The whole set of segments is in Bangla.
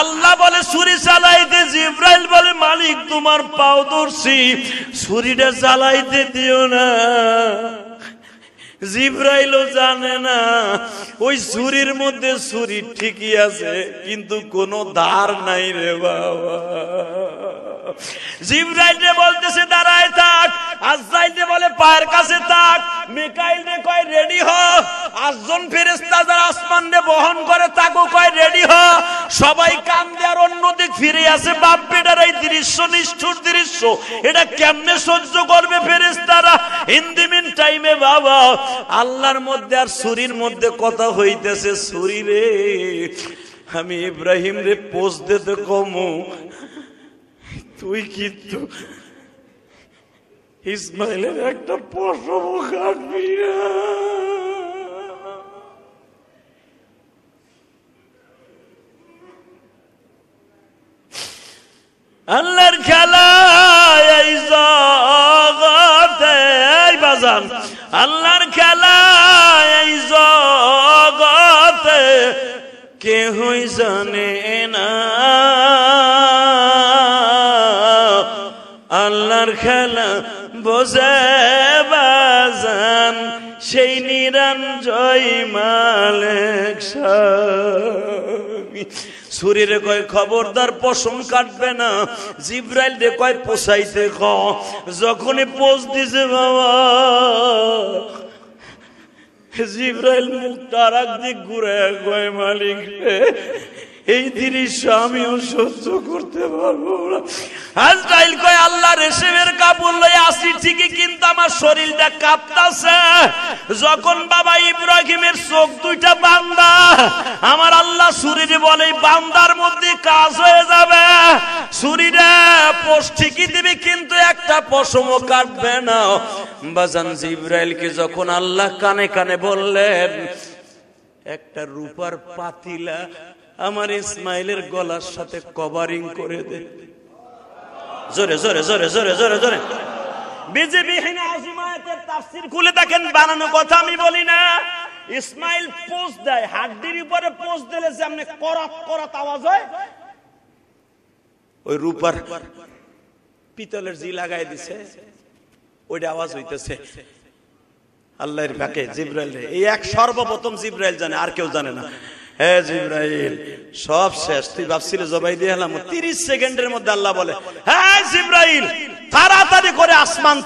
আল্লাহ বলে সুরি চালাইতে জিব্রাইল বলে মালিক তোমার পাও ধরছি ছুরিটা চালাইতে দিও না জিব্রাইলও জানে না ওই ছুরির মধ্যে ছুরি ঠিকই আছে কিন্তু কোনো ধার নাই রে বাবা জিবরাইলে বলতেছে দাঁড়ায় থাক আজরাইলে বলে পায়ের কাছে থাক মিকাইলে কয় রেডি হ আটজন ফেরেস্তা যারা আসমান বহন করে তাকে কয় রেডি হ সবাই কান দেওয়ার অন্যদিক ফিরে আসে বাপ বেটার এই দৃশ্য নিষ্ঠুর দৃশ্য এটা কেমনে সহ্য করবে ফেরেস্তারা মিন টাইমে বাবা আল্লাহর মধ্যে আর সুরির মধ্যে কথা হইতেছে সুরি রে আমি ইব্রাহিম রে পোস্ট দিতে কমু তুই কিন্তু ইসমাইলের একটা পশম কাটবি আল্লাহর খেলা এই বাজান আল্লাহর খেলা এই জগতে কেহই জানে না আল্লাহর খেলা বোঝে বাজান সেই নিরঞ্জয় মালেক শরীরে কয় খবরদার পশম কাটবে না জিব্রাইল রে কয় পোষাইতে ক যখনই পোষ দিছে বাবা জিব্রাইল মুখটা আর দিক ঘুরে কয় মালিক এই দৃশ্য আমিও সহ্য করতে পারবো না আজরাইল কয় আল্লাহ রেশেমের কাপড় লয়ে আসি ঠিকই কিন্তু আমার শরীরটা কাঁপতাছে যখন বাবা ইব্রাহিমের চোখ দুইটা বান্দা আমার আল্লাহ শরীরে বলে বান্দার মধ্যে কাজ হয়ে যাবে শরীরে পোষ ঠিকই দিবি কিন্তু একটা পশমও কাটবে না বাজান ইব্রাহিলকে যখন আল্লাহ কানে কানে বললেন একটা রূপার পাতিলা আমার ইসমাইলের গলার সাথে কভারিং করে দে জোরে জোরে জোরে জোরে জোরে জোরে বিজেপিহীন আজিমায়াতের তাফসির খুলে দেখেন বানানো কথা আমি বলি না ইসমাইল পোস্ট দেয় হাড্ডির উপরে পোস্ট দিলে যে আপনি করাত করাত আওয়াজ হয় ওই রূপার পিতলের জি লাগাই দিছে ওইটা আওয়াজ হইতেছে আল্লাহর বাকে জিব্রাইল এই এক সর্বপ্রথম জিব্রাইল জানে আর কেউ জানে না জিব্রাইল সব শেষ তুই জবাই দিয়ে তিরিশ সেকেন্ডের মধ্যে আল্লাহ বলে জিব্রাইল তাড়াতাড়ি করে আসমান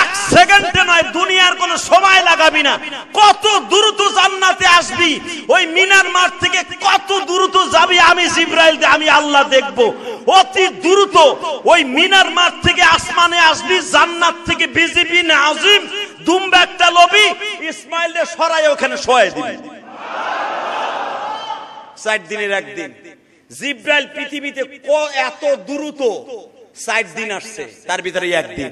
এক সেকেন্ডে নয় দুনিয়ার সময় লাগাবি না কত দ্রুত জান্নাতে আসবি ওই মিনার মাঠ থেকে কত দ্রুত যাবি আমি জিব্রাইল আমি আল্লাহ দেখব অতি দ্রুত ওই মিনার মাঠ থেকে আসমানে আসবি জান্নাত থেকে বিজেপি না আজিম দুম্বা একটা লবি ইসমাইল সরাই ওখানে শোয়াই দিবি ষাট দিনের একদিন জিব্রাইল পৃথিবীতে এত দ্রুত ষাট দিন আসছে তার ভিতরে একদিন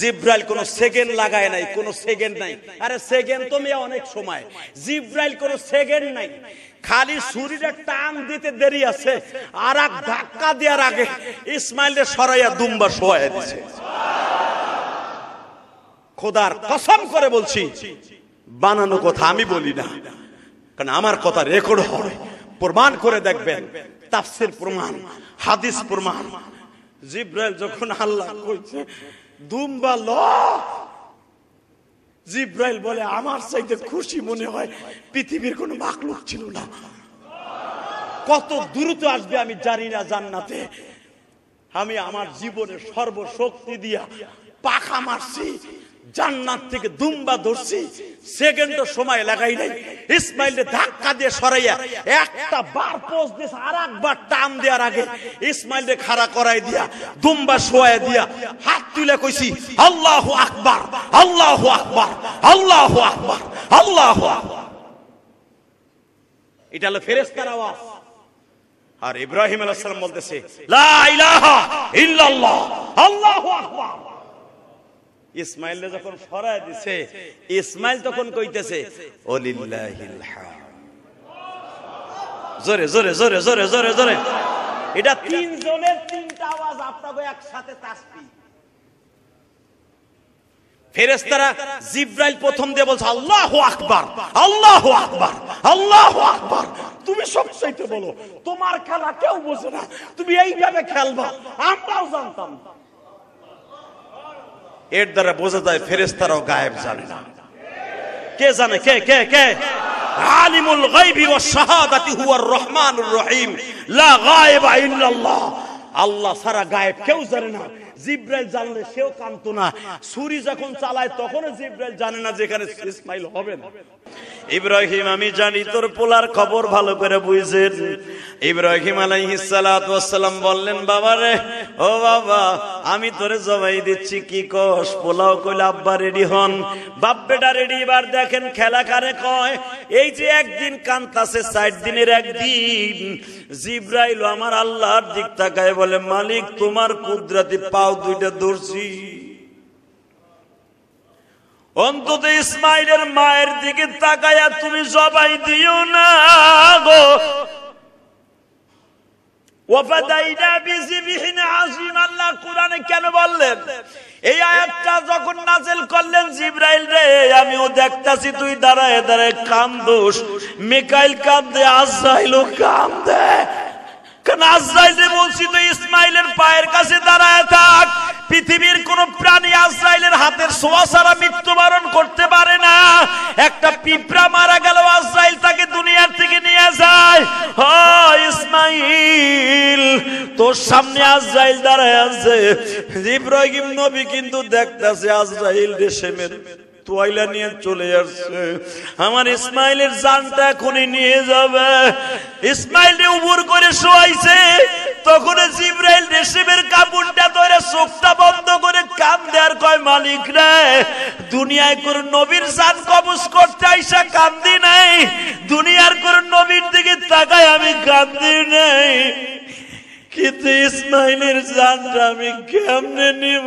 জিব্রাইল কোন সেকেন্ড লাগায় নাই কোন সেকেন্ড নাই আরে সেকেন্ড তো মেয়ে অনেক সময় জিব্রাইল কোন সেকেন্ড নাই খালি শরীরে টান দিতে দেরি আছে আর এক ধাক্কা দেওয়ার আগে ইসমাইলের সরাইয়া দুম্বা শোয়া দিচ্ছে খোদার কসম করে বলছি বানানো কথা আমি বলি না কারণ আমার কথা রেকর্ড হয় প্রমাণ করে দেখবেন তাফসির প্রমাণ হাদিস প্রমাণ জিব্রাইল যখন আল্লাহ কইছে দুম্বা ল জিব্রাইল বলে আমার চাইতে খুশি মনে হয় পৃথিবীর কোনো মাকলুক ছিল না কত দ্রুত আসবে আমি জানি না জান্নাতে আমি আমার জীবনে সর্বশক্তি দিয়া পাখা মারছি জান্নাত থেকে দুম্বা ধরছি সেকেন্ড সময় লাগাই নাই ইসমাইল ধাক্কা দিয়ে সরাইয়া একটা বার পোজ দিয়েছে আর একবার টান দেওয়ার আগে ইসমাইল খাড়া করাই দিয়া দুম্বা শোয়াই দিয়া হাত তুলে কইছি আল্লাহ আকবার আল্লাহ আকবার আল্লাহ আকবার আল্লাহ এটা হলো ফেরেস্তার আওয়াজ আর ইব্রাহিম আলাহ সালাম বলতেছে লা ইলাহা ইল্লাল্লাহ আল্লাহু আকবার ইসমাইলে যখন ফরায় দিছে ইসমাইল তখন কইতেছে জোরে জোরে জোরে জোরে জোরে জোরে এটা তিনটা আওয়াজ আপনাকে একসাথে ফেরেস্তারা জিব্রাইল প্রথম দিয়ে বলছে আল্লাহ আকবার আল্লাহ আকবার আল্লাহ আকবার তুমি বলো তোমার খেলা কেউ বোঝে না তুমি এইভাবে খেলবা আমরাও জানতাম এর দ্বারা বোঝা যায় ফেরেস্তারাও গায়েব জানে না কে জানে কে কে কে আলিমুল গায়বি ওয়াস শাহাদাতি হুয়ার রহমানুর রহিম লা গায়েবা ইল্লাল্লাহ আল্লাহ সারা গায়েব কেউ জানে না জিব্রাইল জানলে সেও কানতো না ছুরি যখন চালায় তখনও জিব্রাইল জানে না যেখানে ইসমাইল হবে না ইব্রাহিম আমি জানি তোর পোলার খবর ভালো করে বুঝেন ইব্রাহিম আলাইহিসালাম বললেন বাবা রে ও বাবা আমি তোরে জবাই দিচ্ছি কি কস পোলাও কইলে আব্বা রেডি হন বাপ বেটা রেডি এবার দেখেন খেলা কারে কয় এই যে একদিন কান্তাসে সাইড দিনের একদিন জিব্রাইল আমার আল্লাহর দিক তাকায় বলে মালিক তোমার কুদরাতি পাও পাও দুইটা দর্শি অন্তত ইসমাইলের মায়ের দিকে তাকায়া তুমি জবাই দিও না গো কেন বললেন এই আয়াতটা যখন নাজেল করলেন জিব্রাইল রে আমিও দেখতাছি তুই দাঁড়ায় দাঁড়ায় কান্দোস মিকাইল কান্দে আজরাইলও কান্দে ইসমাইলের পায়ের কাছে দাঁড়ায় পৃথিবীর কোন প্রাণী হাতের সোয়া ছাড়া মৃত্যুবরণ করতে পারে না একটা পিঁপড়া মারা গেল তাকে দুনিয়ার থেকে নিয়ে যায় ইসমাইল তোর সামনে দাঁড়ায় আছে নবী কিন্তু দেখতেছে আজরাইল মেরে মেরে তোয়াইলা নিয়ে চলে যাচ্ছে আমার ইসমাইলের জানটা এখনই নিয়ে যাবে ইসমাইল উবুর করে শোয়াইছে তখন জিব্রাইল রেশিমের কাপড়টা ধরে চোখটা বন্ধ করে কাম দেওয়ার কয় মালিক রে দুনিয়ায় কোন নবীর জান কবস করতে আইসা কান্দি নাই দুনিয়ার কোন নবীর দিকে তাকায় আমি কান্দি নাই কিন্তু ইসমাইলের জানটা আমি কেমনে নিব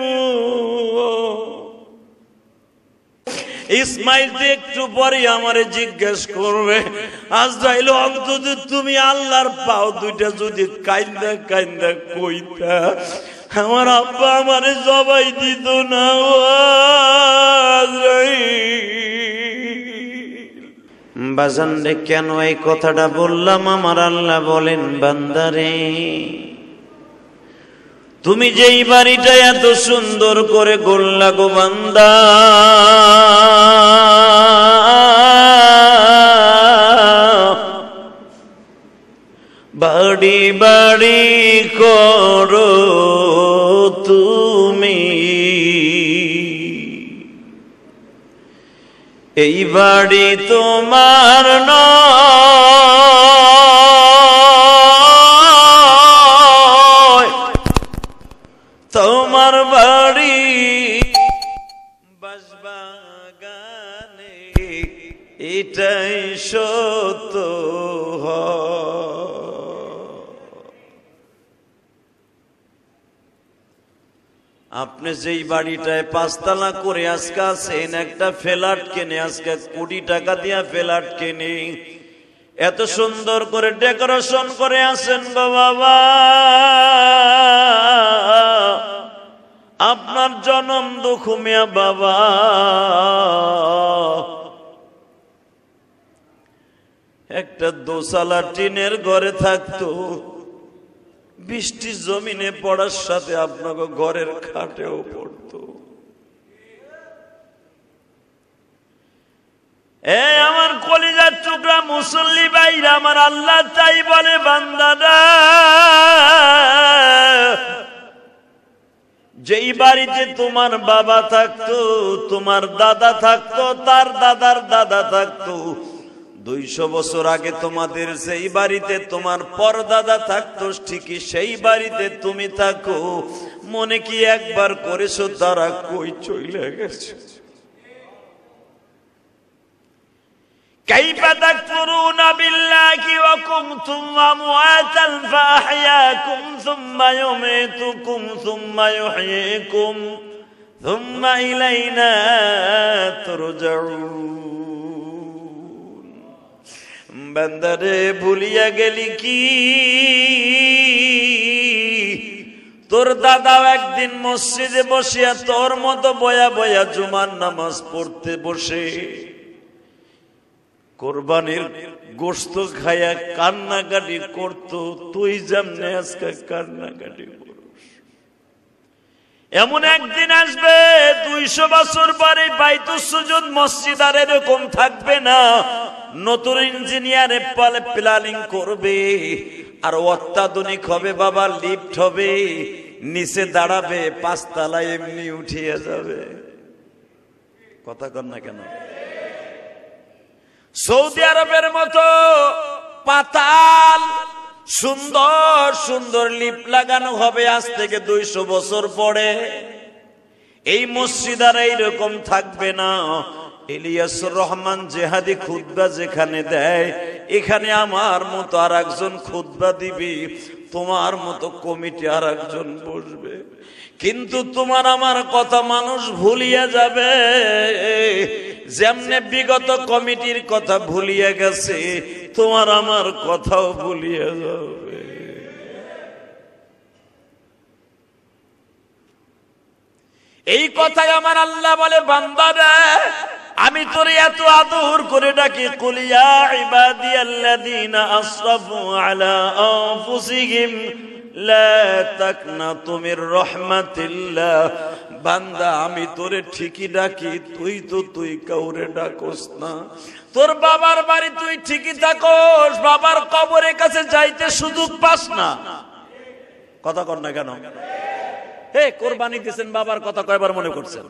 ইসমাইল তো একটু পরে আমারে জিজ্ঞেস করবে আজ যাইলো অন্তত তুমি আল্লাহর পাও দুইটা যদি কাইন্দা কাইন্দা কইতা আমার আব্বা আমারে জবাই দিত না বাজান রে কেন এই কথাটা বললাম আমার আল্লাহ বলেন বান্দারে তুমি যেই বাড়িটা এত সুন্দর করে গোল্লা গো বান্দা বাড়ি বাড়ি করো তুমি এই বাড়ি তোমার নয় যেই বাড়িটায় পাঁচতলা করে আজকে আসেন একটা ফ্ল্যাট কেনে আজকে কোটি টাকা দিয়া ফ্ল্যাট কেনে এত সুন্দর করে ডেকোরেশন করে আসেন বাবা আপনার জনম দুখুমিয়া বাবা একটা দোসালা টিনের ঘরে থাকতো বৃষ্টি জমিনে পড়ার সাথে আপনাকে ঘরের খাটেও পড়ত আমার কলিজার টুকরা মুসল্লি বাইরা আমার আল্লাহ তাই বলে বান্দারা যেই বাড়িতে তোমার বাবা থাকতো তোমার দাদা থাকতো তার দাদার দাদা থাকতো দুইশো বছর আগে তোমাদের সেই বাড়িতে তোমার পরদাদা থাকতো ঠিকই সেই বাড়িতে তুমি থাকো মনে কি একবার করেছো তারা কই চলে গেছে كيف تكفرون بالله وكنتم أمواتا فأحياكم ثم يميتكم ثم يحييكم ثم إلينا ترجعون বান্দারে ভুলিয়া গেলি কি তোর দাদাও একদিন মসজিদে বসিয়া তোর মতো বয়া বয়া জুমার নামাজ পড়তে বসে কোরবানির গোস্ত খাইয়া কান্নাকাটি করত তুই যেমনে আজকে কান্নাকাটি এমন একদিন আসবে দুইশো বছর পরে পাইতো সুযোগ মসজিদ আর এরকম থাকবে না নতুন ইঞ্জিনিয়ারে পালে প্ল্যানিং করবে আর অত্যাধুনিক হবে বাবা লিফট হবে নিচে দাঁড়াবে পাঁচতলা এমনি উঠিয়ে যাবে কথা কর না কেন সৌদি আরবের মতো পাতাল সুন্দর সুন্দর লিপ লাগানো হবে আজ থেকে দুইশো বছর পরে এই মসজিদ আর এইরকম থাকবে না ইলিয়াসুর রহমান জেহাদি খুদ্া যেখানে দেয় এখানে আমার মতো আর একজন খুদ্া দিবি তোমার মতো কমিটি আর একজন বসবে কিন্তু তোমার আমার কথা মানুষ ভুলিয়া যাবে যেমনে বিগত কমিটির কথা ভুলিয়া গেছে তোমার আমার কথাও ভুলিয়া যাবে এই কথাই আমার আল্লাহ বলে বান্দারা আমি তোরে এত আদর করে ডাকি কুলিয়া আলা বান্দা আমি তোরে ঠিকই ডাকি তুই তো তুই কাউরে না তোর বাবার বাড়ি তুই ঠিকই বাবার কবরের কাছে যাইতে সুযোগ পাস না কথা কর না কেন হে কোরবানি দিয়েছেন বাবার কথা কয়বার মনে করছেন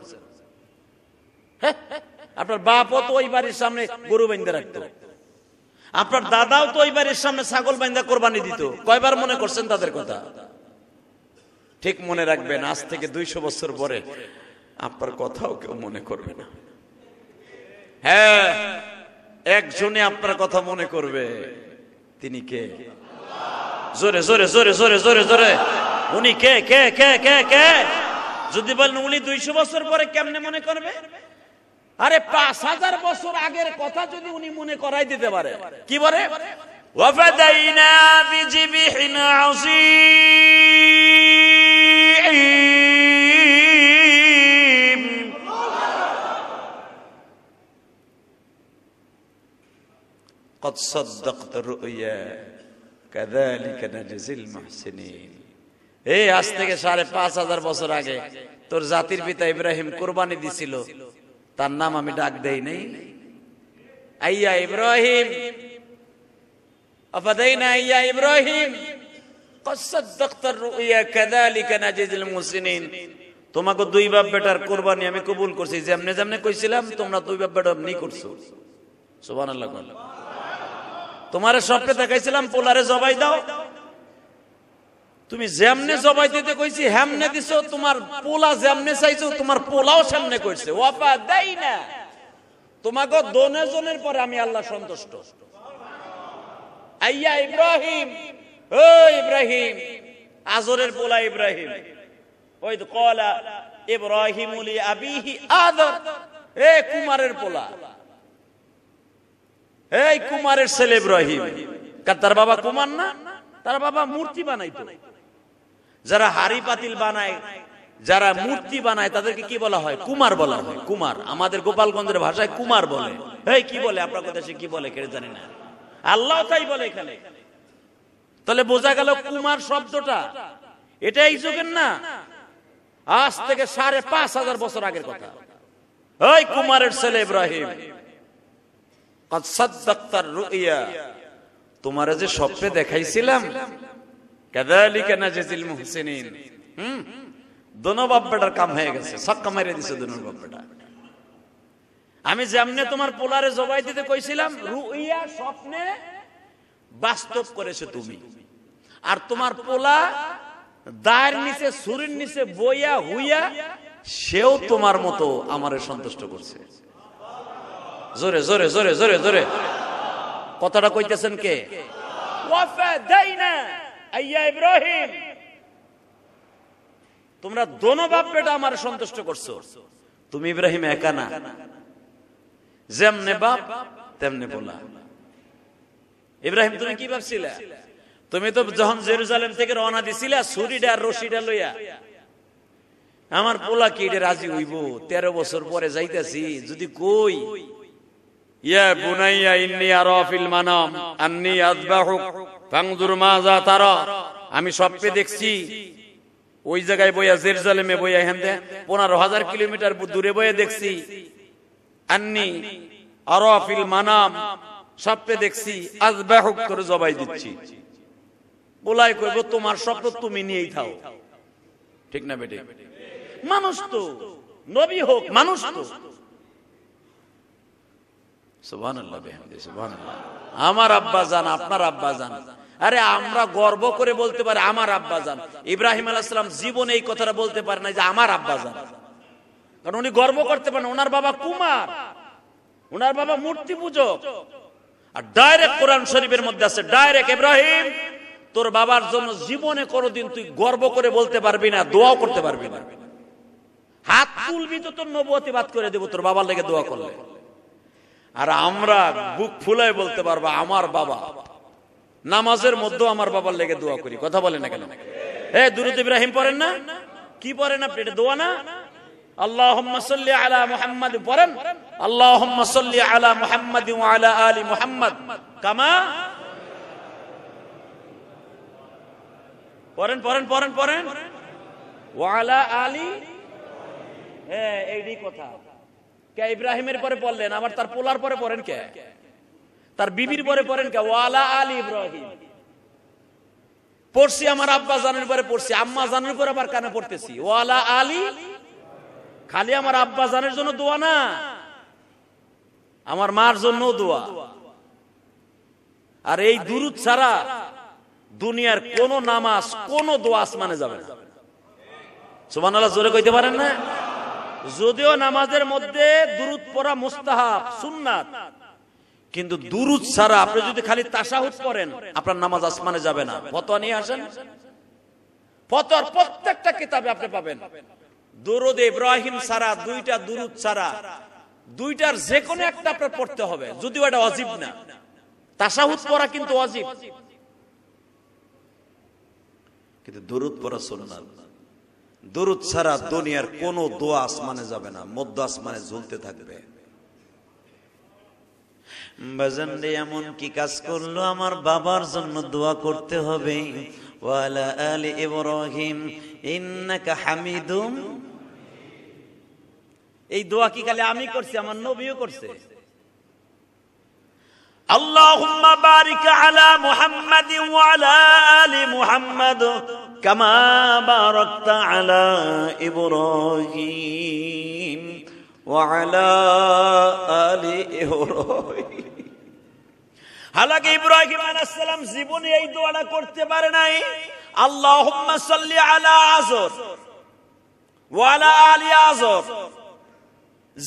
হ্যাঁ আপনার বাপও তো ওই বাড়ির সামনে গরু বাইন্দা রাখতো আপনার দাদাও তো ওই বাড়ির সামনে ছাগল বাইন্দা কোরবানি দিত কয়বার মনে করছেন তাদের কথা ঠিক মনে রাখবেন আজ থেকে দুইশো বছর পরে আপনার কথাও কেউ মনে করবে না হ্যাঁ একজনে আপনার কথা মনে করবে তিনি কে জোরে জোরে জোরে জোরে জোরে জোরে উনি কে কে কে কে কে যদি বলেন উনি দুইশো বছর পরে কেমনে মনে করবে আরে পাঁচ হাজার বছর আগের কথা যদি উনি মনে করাই দিতে পারে কি বলে আজ থেকে সাড়ে পাঁচ হাজার বছর আগে তোর জাতির পিতা ইব্রাহিম কোরবানি দিছিল তার নাম আমি ডাক দেই নাই আইয়া ইব্রাহিম أفدينا يا إبراهيم قد صدقت الرؤيا كذلك نجد المحسنين তোমাকে দুই বাপ বেটার কোরবানি আমি কবুল করছি যেমনে যেমনে কইছিলাম তোমরা দুই বাপ বেটা নি করছো সুবহানাল্লাহ তোমারে স্বপ্নে দেখাইছিলাম পোলারে জবাই দাও তুমি যেমনে জবাই দিতে কইছি হেমনে দিছো তোমার পোলা যেমনে চাইছো তোমার পোলাও সামনে করছে ওয়াফা দেই না তোমাকে দোনে জনের পরে আমি আল্লাহ সন্তুষ্ট আইয়া ইব্রাহিম ও ইব্রাহিম আজরের পোলা ইব্রাহিম ওই তো কলা ইব্রাহিম উলি আবিহি আদর এ কুমারের পোলা এই কুমারের ছেলে ইব্রাহিম কার তার বাবা কুমার না তার বাবা মূর্তি বানাইতো যারা হাড়ি পাতিল বানায় যারা মূর্তি বানায় তাদেরকে কি বলা হয় কুমার বলা হয় কুমার আমাদের গোপালগঞ্জের ভাষায় কুমার বলে এই কি বলে আপনার কথা সে কি বলে কেড়ে জানি না আল্লাহ তাই বলে এখানে তাহলে বোঝা গেল কুমার শব্দটা এটা এই যুগের না আজ থেকে সাড়ে পাঁচ হাজার বছর আগের কথা ওই কুমারের ছেলে ইব্রাহিম তোমার যে স্বপ্নে দেখাইছিলাম কাদালিকা নাজিল মুহসিনিন হুম দোনো বাপ্পাটার কাম হয়ে গেছে সক্কা মেরে দিছে দোনো বাপ্পাটা আমি যেমনে তোমার পোলারে জবাই দিতে কইছিলাম রুইয়া স্বপ্নে বাস্তব করেছো তুমি আর তোমার পোলা দায়ের নিচে সুরির নিচে বইয়া হুইয়া সেও তোমার মতো আমারে সন্তুষ্ট করছে জোরে জোরে জোরে জোরে জোরে কথাটা কইতেছেন কে ওয়াফা দেয় না আইয়া ইব্রাহিম তোমরা দোনো বাপ বেটা আমার সন্তুষ্ট করছো তুমি ইব্রাহিম একা না যেমনে বাপ তেমনে বোলা ইব্রাহিম তুমি কি ভাবছিলে তুমি তো যখন জেরুজালেম থেকে রওনা দিছিলে সুরিডা আর রশিডা লইয়া আমার পোলা কি রাজি হইব তেরো বছর পরে যাইতেছি যদি কই ইয়া বুনাইয়া ইন্নি আরফিল মানাম আন্নি আদবাহুক ফাংজুর মাজা তারা আমি স্বপ্নে দেখছি ওই জায়গায় বইয়া জেরজালেমে বইয়া হেন দে পনেরো হাজার কিলোমিটার দূরে বইয়া দেখছি আননি আরফিল মানাম স্বপ্নে দেখছি আজ ব্যাহক করে জবাই দিচ্ছি বলাই করবো তোমার স্বপ্ন তুমি নিয়েই থাও ঠিক না বেটে মানুষ তো নবী হোক মানুষ তো সুবহানাল্লাহ বিহামদিহি সুবহানাল্লাহ আমার আব্বা জান আপনার আব্বা জান আরে আমরা গর্ব করে বলতে পারি আমার যান ইব্রাহিম আলাহাম জীবনে এই কথাটা বলতে পারে না যে আমার যান কারণ উনি গর্ব করতে পারেন ওনার বাবা কুমার ওনার বাবা মূর্তি পূজক আর ডাইরেক্ট কোরআন শরীফের মধ্যে আছে ডাইরেক্ট ইব্রাহিম তোর বাবার জন্য জীবনে কোনোদিন তুই গর্ব করে বলতে পারবি না দোয়াও করতে পারবি না হাত তুলবি তো তোর নবতি বাদ করে দেবো তোর বাবার লেগে দোয়া করলে আর আমরা বুক ফুলাই বলতে পারবো আমার বাবা নামাজের মধ্যেও আমার বাবার লেগে দোয়া করি কথা বলে না কেন হ্যাঁ দুরুদ ইব্রাহিম পড়েন না কি পড়েন আপনি এটা দোয়া না হ্যাঁ, ইব্রাহিমের পরে পড়লেন আবার তার পোলার পরে পড়েন কে তার বিবির পরে পড়েন কে ওয়ালা আল ইব্রাহিম পড়ছি আমার আব্বা জানের পরে পড়ছি আম্মা জানের পরে আবার কানে পড়তেছি ওয়ালা আলী খালি আমার আব্বা জানের জন্য দোয়া না আমার মার জন্য দোয়া আর এই দুরুদ ছাড়া দুনিয়ার কোন নামাজ কোন দোয়া আসমানে যাবে না সুবান জোরে কইতে পারেন না যদিও নামাজের মধ্যে দুরুদ পড়া মুস্তাহাব সুন্নাত কিন্তু দুরুদ ছাড়া আপনি যদি খালি তাসাহুদ করেন আপনার নামাজ আসমানে যাবে না ফতোয়া নিয়ে আসেন ফতোয়ার প্রত্যেকটা কিতাবে আপনি পাবেন দুরুদ ইব্রাহিম ছাড়া দুইটা দুরুদ ছাড়া দুইটার যে কোনো একটা আপনার পড়তে হবে যদিও এটা অজীব না তাসাহুদ পড়া কিন্তু অজীব কিন্তু দুরুদ পড়া সুন্নাত দুরুদ ছাড়া দুনিয়ার কোনো দোয়া আসমানে যাবে না মধ্য আসমানে ঝুলতে থাকবে বাজান দে এমন কি কাজ করলো আমার বাবার জন্য দোয়া করতে হবে ওয়ালা আলি ইব্রাহিম ইন্নাকা হামিদুম এই দোয়া কি কালে আমি করছি আমার নবীও করছে আল্লাহুম্মা বারিক আলা মুহাম্মাদ ওয়া আলা আলি মুহাম্মাদ কামা বারাকতা আলা ইব্রাহিম وعلى আলি إبراهيم হালাকি ইব্রাহিম আলাইসালাম জীবনে এই দোয়াটা করতে পারে নাই আল্লাহ সাল্লি আলা আজর ওয়ালা আলি আযর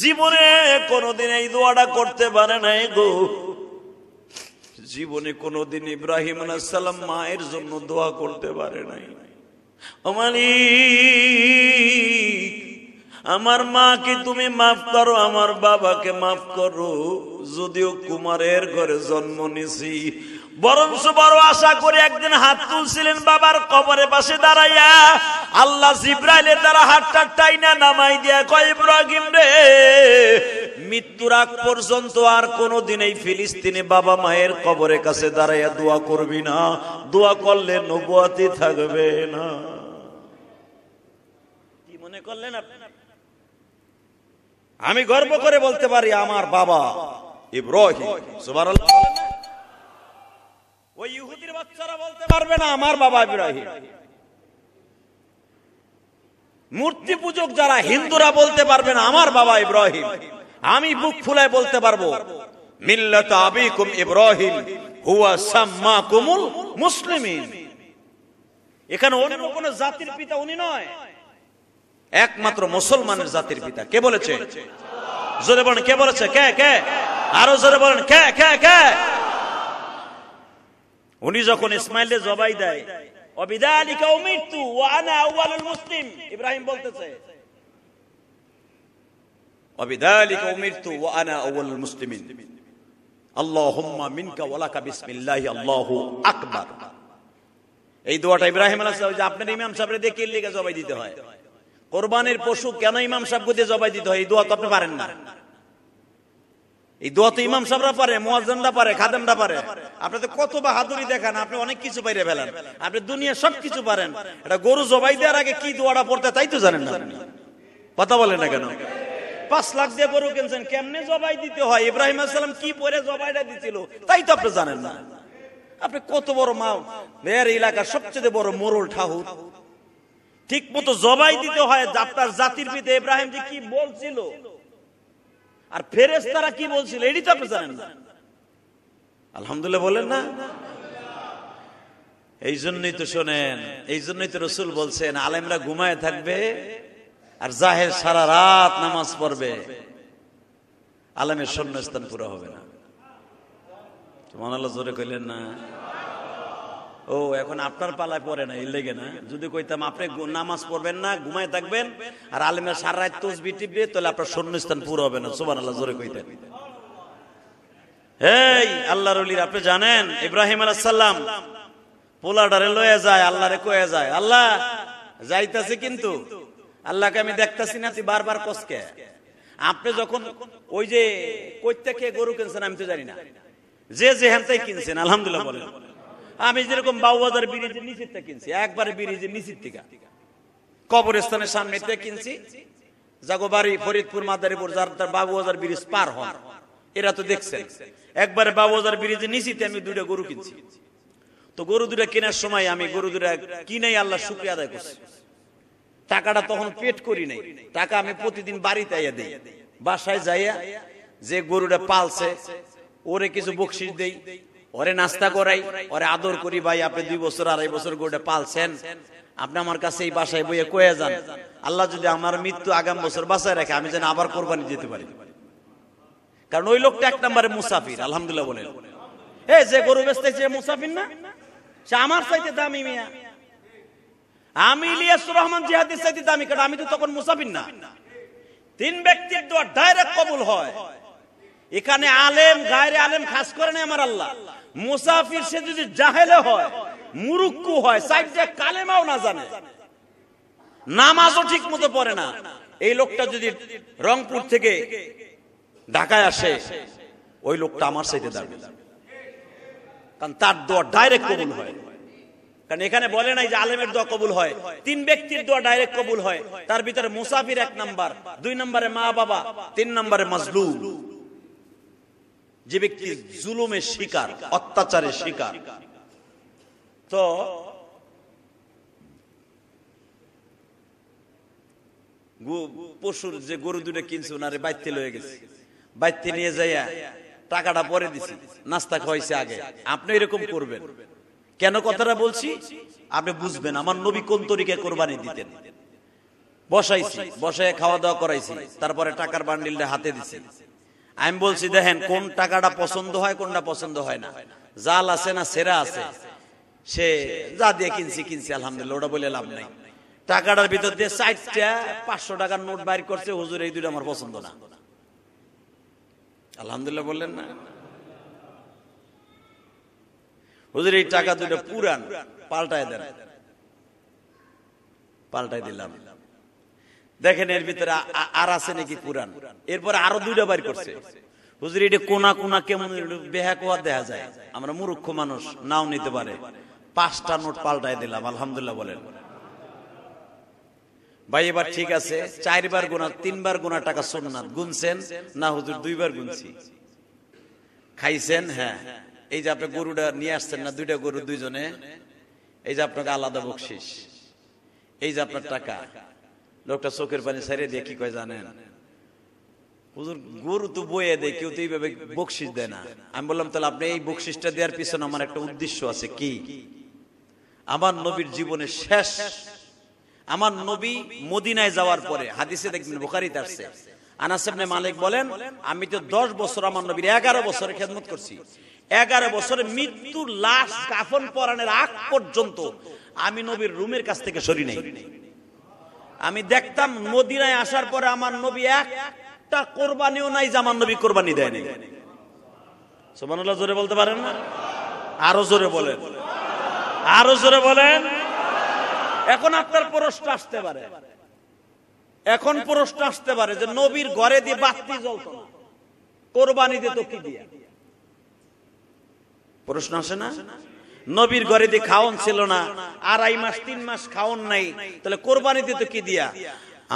জীবনে কোনদিন এই দোয়াটা করতে পারে নাই গো জীবনে কোনদিন ইব্রাহিম আলাইসাল্লাম মায়ের জন্য দোয়া করতে পারে নাই আমালিক আমার মাকে তুমি মাফ করো আমার বাবাকে মাফ করো যদিও কুমারের ঘরে জন্ম নিছি বরঞ্চ বড় আশা করে একদিন হাত তুলছিলেন বাবার কবরে পাশে দাঁড়াইয়া আল্লাহ জিব্রাইলের দ্বারা হাতটা টাইনা নামাই দিয়া কয় ইব্রাহিম রে মৃত্যুর আগ পর্যন্ত আর কোনদিন এই ফিলিস্তিনে বাবা মায়ের কবরের কাছে দাঁড়াইয়া দোয়া করবি না দোয়া করলে নবুয়াতি থাকবে না কি মনে করলেন আপনি আমি গর্ব করে বলতে পারি আমার বাবা ইব্রাহিম সুবহানাল্লাহ ওই ইহুদির বাচ্চারা বলতে পারবে না আমার বাবা ইব্রাহিম মূর্তি পূজক যারা হিন্দুরা বলতে পারবে না আমার বাবা ইব্রাহিম আমি বুক ফুলায় বলতে পারবো মিল্লাত আবিকুম ইব্রাহিম হুয়া সাম্মাকুমুল মুসলিমিন এখানে অন্য কোন জাতির পিতা উনি নয় একমাত্র মুসলমানের জাতির পিতা কে বলেছে জোরে বলেন কে বলেছে কে কে আরো জোরে বলেন কে কে কে উনি যখন ইসমাইল জবাই দেয় অবিদালিকা মুসলিম এই ইব্রাহিম যে আপনার ইমাম সাহেব দিয়ে কিল্লিকে জবাই দিতে হয় কোরবানির পশু কেন ইমাম সাহেবকে দিয়ে জবাই দিতে হয় এই দোয়া তো আপনি পারেন না এই দোয়া তো ইমাম সাহেবরা পারে মোয়াজনরা পারে খাদেমরা পারে আপনি তো কত বাহাদুরি দেখান আপনি অনেক কিছু বাইরে ফেলেন আপনি দুনিয়া সব কিছু পারেন এটা গরু জবাই দেওয়ার আগে কি দোয়াটা পড়তে তাই তো জানেন না কথা বলেন না কেন পাঁচ লাখ দিয়ে গরু কিনছেন কেমনে জবাই দিতে হয় ইব্রাহিম আসসালাম কি পরে জবাইটা দিছিল তাই তো আপনি জানেন না আপনি কত বড় মা মেয়ের এলাকার সবচেয়ে বড় মোরল ঠাহুর ঠিক মতো জবাই দিতে হয় আপনার জাতির পিতা এব্রাহিম কি বলছিল আর ফেরেস তারা কি বলছিল এটি তো আপনি জানেন না আলহামদুল্লাহ বলেন না এই জন্যই তো শোনেন এই জন্যই তো রসুল বলছেন আলেমরা ঘুমায় থাকবে আর জাহের সারা রাত নামাজ পড়বে আলেমের শূন্যস্থান পুরো হবে না মনাল্লা জোরে কইলেন না ও এখন আপনার পালায় পড়ে না লেগে না যদি কইতাম আপনি নামাজ পড়বেন না ঘুমায় থাকবেন আর আলমের সার রাত তসবি টিপবে তাহলে আপনার শূন্যস্থান পুরো হবে না সোবান আল্লাহ জোরে কইতেন এই আল্লাহ রলির আপনি জানেন ইব্রাহিম আলাহাল্লাম পোলাডারে লয়ে যায় কয়ে যায় আল্লাহ যাইতাছে কিন্তু আল্লাহকে আমি দেখতাছি না তুই বারবার কসকে আপনি যখন ওই যে কই গরু কিনছেন আমি তো জানি না যে যেহেন তাই কিনছেন আলহামদুলিল্লাহ বলেন আমি যেরকম বাউবাজার ব্রিজের নিচের থেকে কিনছি একবারে ব্রিজের নিচের থেকে কবরস্থানের সামনে থেকে কিনছি জাগোবাড়ি ফরিদপুর মাদারীপুর যার তার বাবুবাজার ব্রিজ পার হন এরা তো দেখছেন একবারে বাবুবাজার ব্রিজে নিচিতে আমি দুটো গরু কিনছি তো গরু দুটা কেনার সময় আমি গরু দুটা কিনে আল্লাহ শুক্রিয়া আদায় করছি টাকাটা তখন পেট করি নাই টাকা আমি প্রতিদিন বাড়িতে আইয়া দিই বাসায় যাইয়া যে গরুটা পালছে ওরে কিছু বকশিস দেই ওরে নাস্তা করাই ওরে আদর করি ভাই আপনি দুই বছর আড়াই বছর গোটে পালছেন আপনি আমার কাছে এই বাসায় বইয়ে কয়ে যান আল্লাহ যদি আমার মৃত্যু আগাম বছর বাসায় রাখে আমি যেন আবার কোরবানি যেতে পারি কারণ ওই লোকটা এক নম্বরে মুসাফির আলহামদুলিল্লাহ বলেন এ যে গরু বেসতে যে মুসাফির না সে আমার চাইতে দামি মিয়া আমি ইলিয়াস রহমান জিহাদের চাইতে দামি কারণ আমি তো তখন মুসাফির না তিন ব্যক্তির দোয়া ডাইরেক্ট কবুল হয় এখানে আলেম গায়ে আলেম খাস করে নেই আমার আল্লাহ মুসাফির সে যদি জাহেলে হয় মুরুক্কু হয় সাইডে কালেমাও না জানে নামাজও ঠিক মতো পড়ে না এই লোকটা যদি রংপুর থেকে ঢাকায় আসে ওই লোকটা আমার সাইডে দাঁড়িয়ে কারণ তার দোয়া ডাইরেক্ট কবুল হয় কারণ এখানে বলে নাই যে আলেমের দোয়া কবুল হয় তিন ব্যক্তির দোয়া ডাইরেক্ট কবুল হয় তার ভিতরে মুসাফির এক নাম্বার দুই নম্বরে মা বাবা তিন নম্বরে মজলুম যে ব্যক্তি জুলুমের শিকার অত্যাচারের শিকার তো পশুর যে গরু দুটো কিনছে ওনারে বাইতে লয়ে গেছে বাইতে নিয়ে যাইয়া টাকাটা পরে দিছে নাস্তা খাওয়াইছে আগে আপনি এরকম করবেন কেন কথাটা বলছি আপনি বুঝবেন আমার নবী কোন তরিকে কোরবানি দিতেন বসাইছি বসায় খাওয়া দাওয়া করাইছি তারপরে টাকার বান্ডিলটা হাতে দিছে আমি বলছি দেখেন কোন টাকাটা পছন্দ হয় কোনটা পছন্দ হয় না জাল আছে না সেরা আছে সে যা দিয়ে কিনছি কিনছি আলহামদুলিল্লাহ ওটা বলে লাভ নাই টাকাটার ভিতর দিয়ে চারটা পাঁচশো টাকার নোট বাইর করছে হুজুর এই দুটো আমার পছন্দ না আলহামদুলিল্লাহ বললেন না হুজুর এই টাকা দুটো পুরান পাল্টায় দেন পাল্টায় দিলাম দেখেন এর ভিতরে আর আছে নাকি কোরআন এরপরে আরো দুইটা বাড়ি করছে হুজুর এটা কোনা কোনা কেমন বেহাকুয়া দেখা যায় আমরা মূর্খ মানুষ নাও নিতে পারে পাঁচটা নোট পাল্টাই দিলাম আলহামদুলিল্লাহ বলেন ভাই এবার ঠিক আছে চারবার গোনা তিনবার গোনা টাকা সোননাথ গুনছেন না হুজুর দুইবার গুনছি খাইছেন হ্যাঁ এই যে আপনি গরুটা নিয়ে আসছেন না দুইটা গরু দুইজনে এই যে আপনাকে আলাদা বকশিস এই যে আপনার টাকা লোকটা চোখের পানি ছেড়ে দিয়ে কি করে জানেন হুজুর গরু তো বয়ে দেয় কেউ তো এইভাবে বকশিস দেয় না আমি বললাম তাহলে আপনি এই বকশিসটা দেওয়ার পিছনে আমার একটা উদ্দেশ্য আছে কি আমার নবীর জীবনের শেষ আমার নবী মদিনায় যাওয়ার পরে হাদিসে দেখবেন বোখারিতে আসছে আনাসেবনে মালিক বলেন আমি তো দশ বছর আমার নবীর এগারো বছরের খেদমত করছি এগারো বছরে মৃত্যুর লাশ কাফন পরানের আগ পর্যন্ত আমি নবীর রুমের কাছ থেকে সরি নেই আমি দেখতাম মদিনায় আসার পরে আমার নবী একটা কোরবানিও নাই যে আমার নবী কোরবানি দেয়নি সোমানুল্লাহ জোরে বলতে পারেন না আরো জোরে বলেন আরো জোরে বলেন এখন আপনার প্রশ্ন আসতে পারে এখন প্রশ্ন আসতে পারে যে নবীর ঘরে দিয়ে বাতি জ্বলত না কোরবানি দিত কি দিয়ে প্রশ্ন আসে না নবীর ঘরে দিয়ে খাওন ছিল না আড়াই মাস তিন মাস খাওন নাই তাহলে কোরবানি দিতে কি দিয়া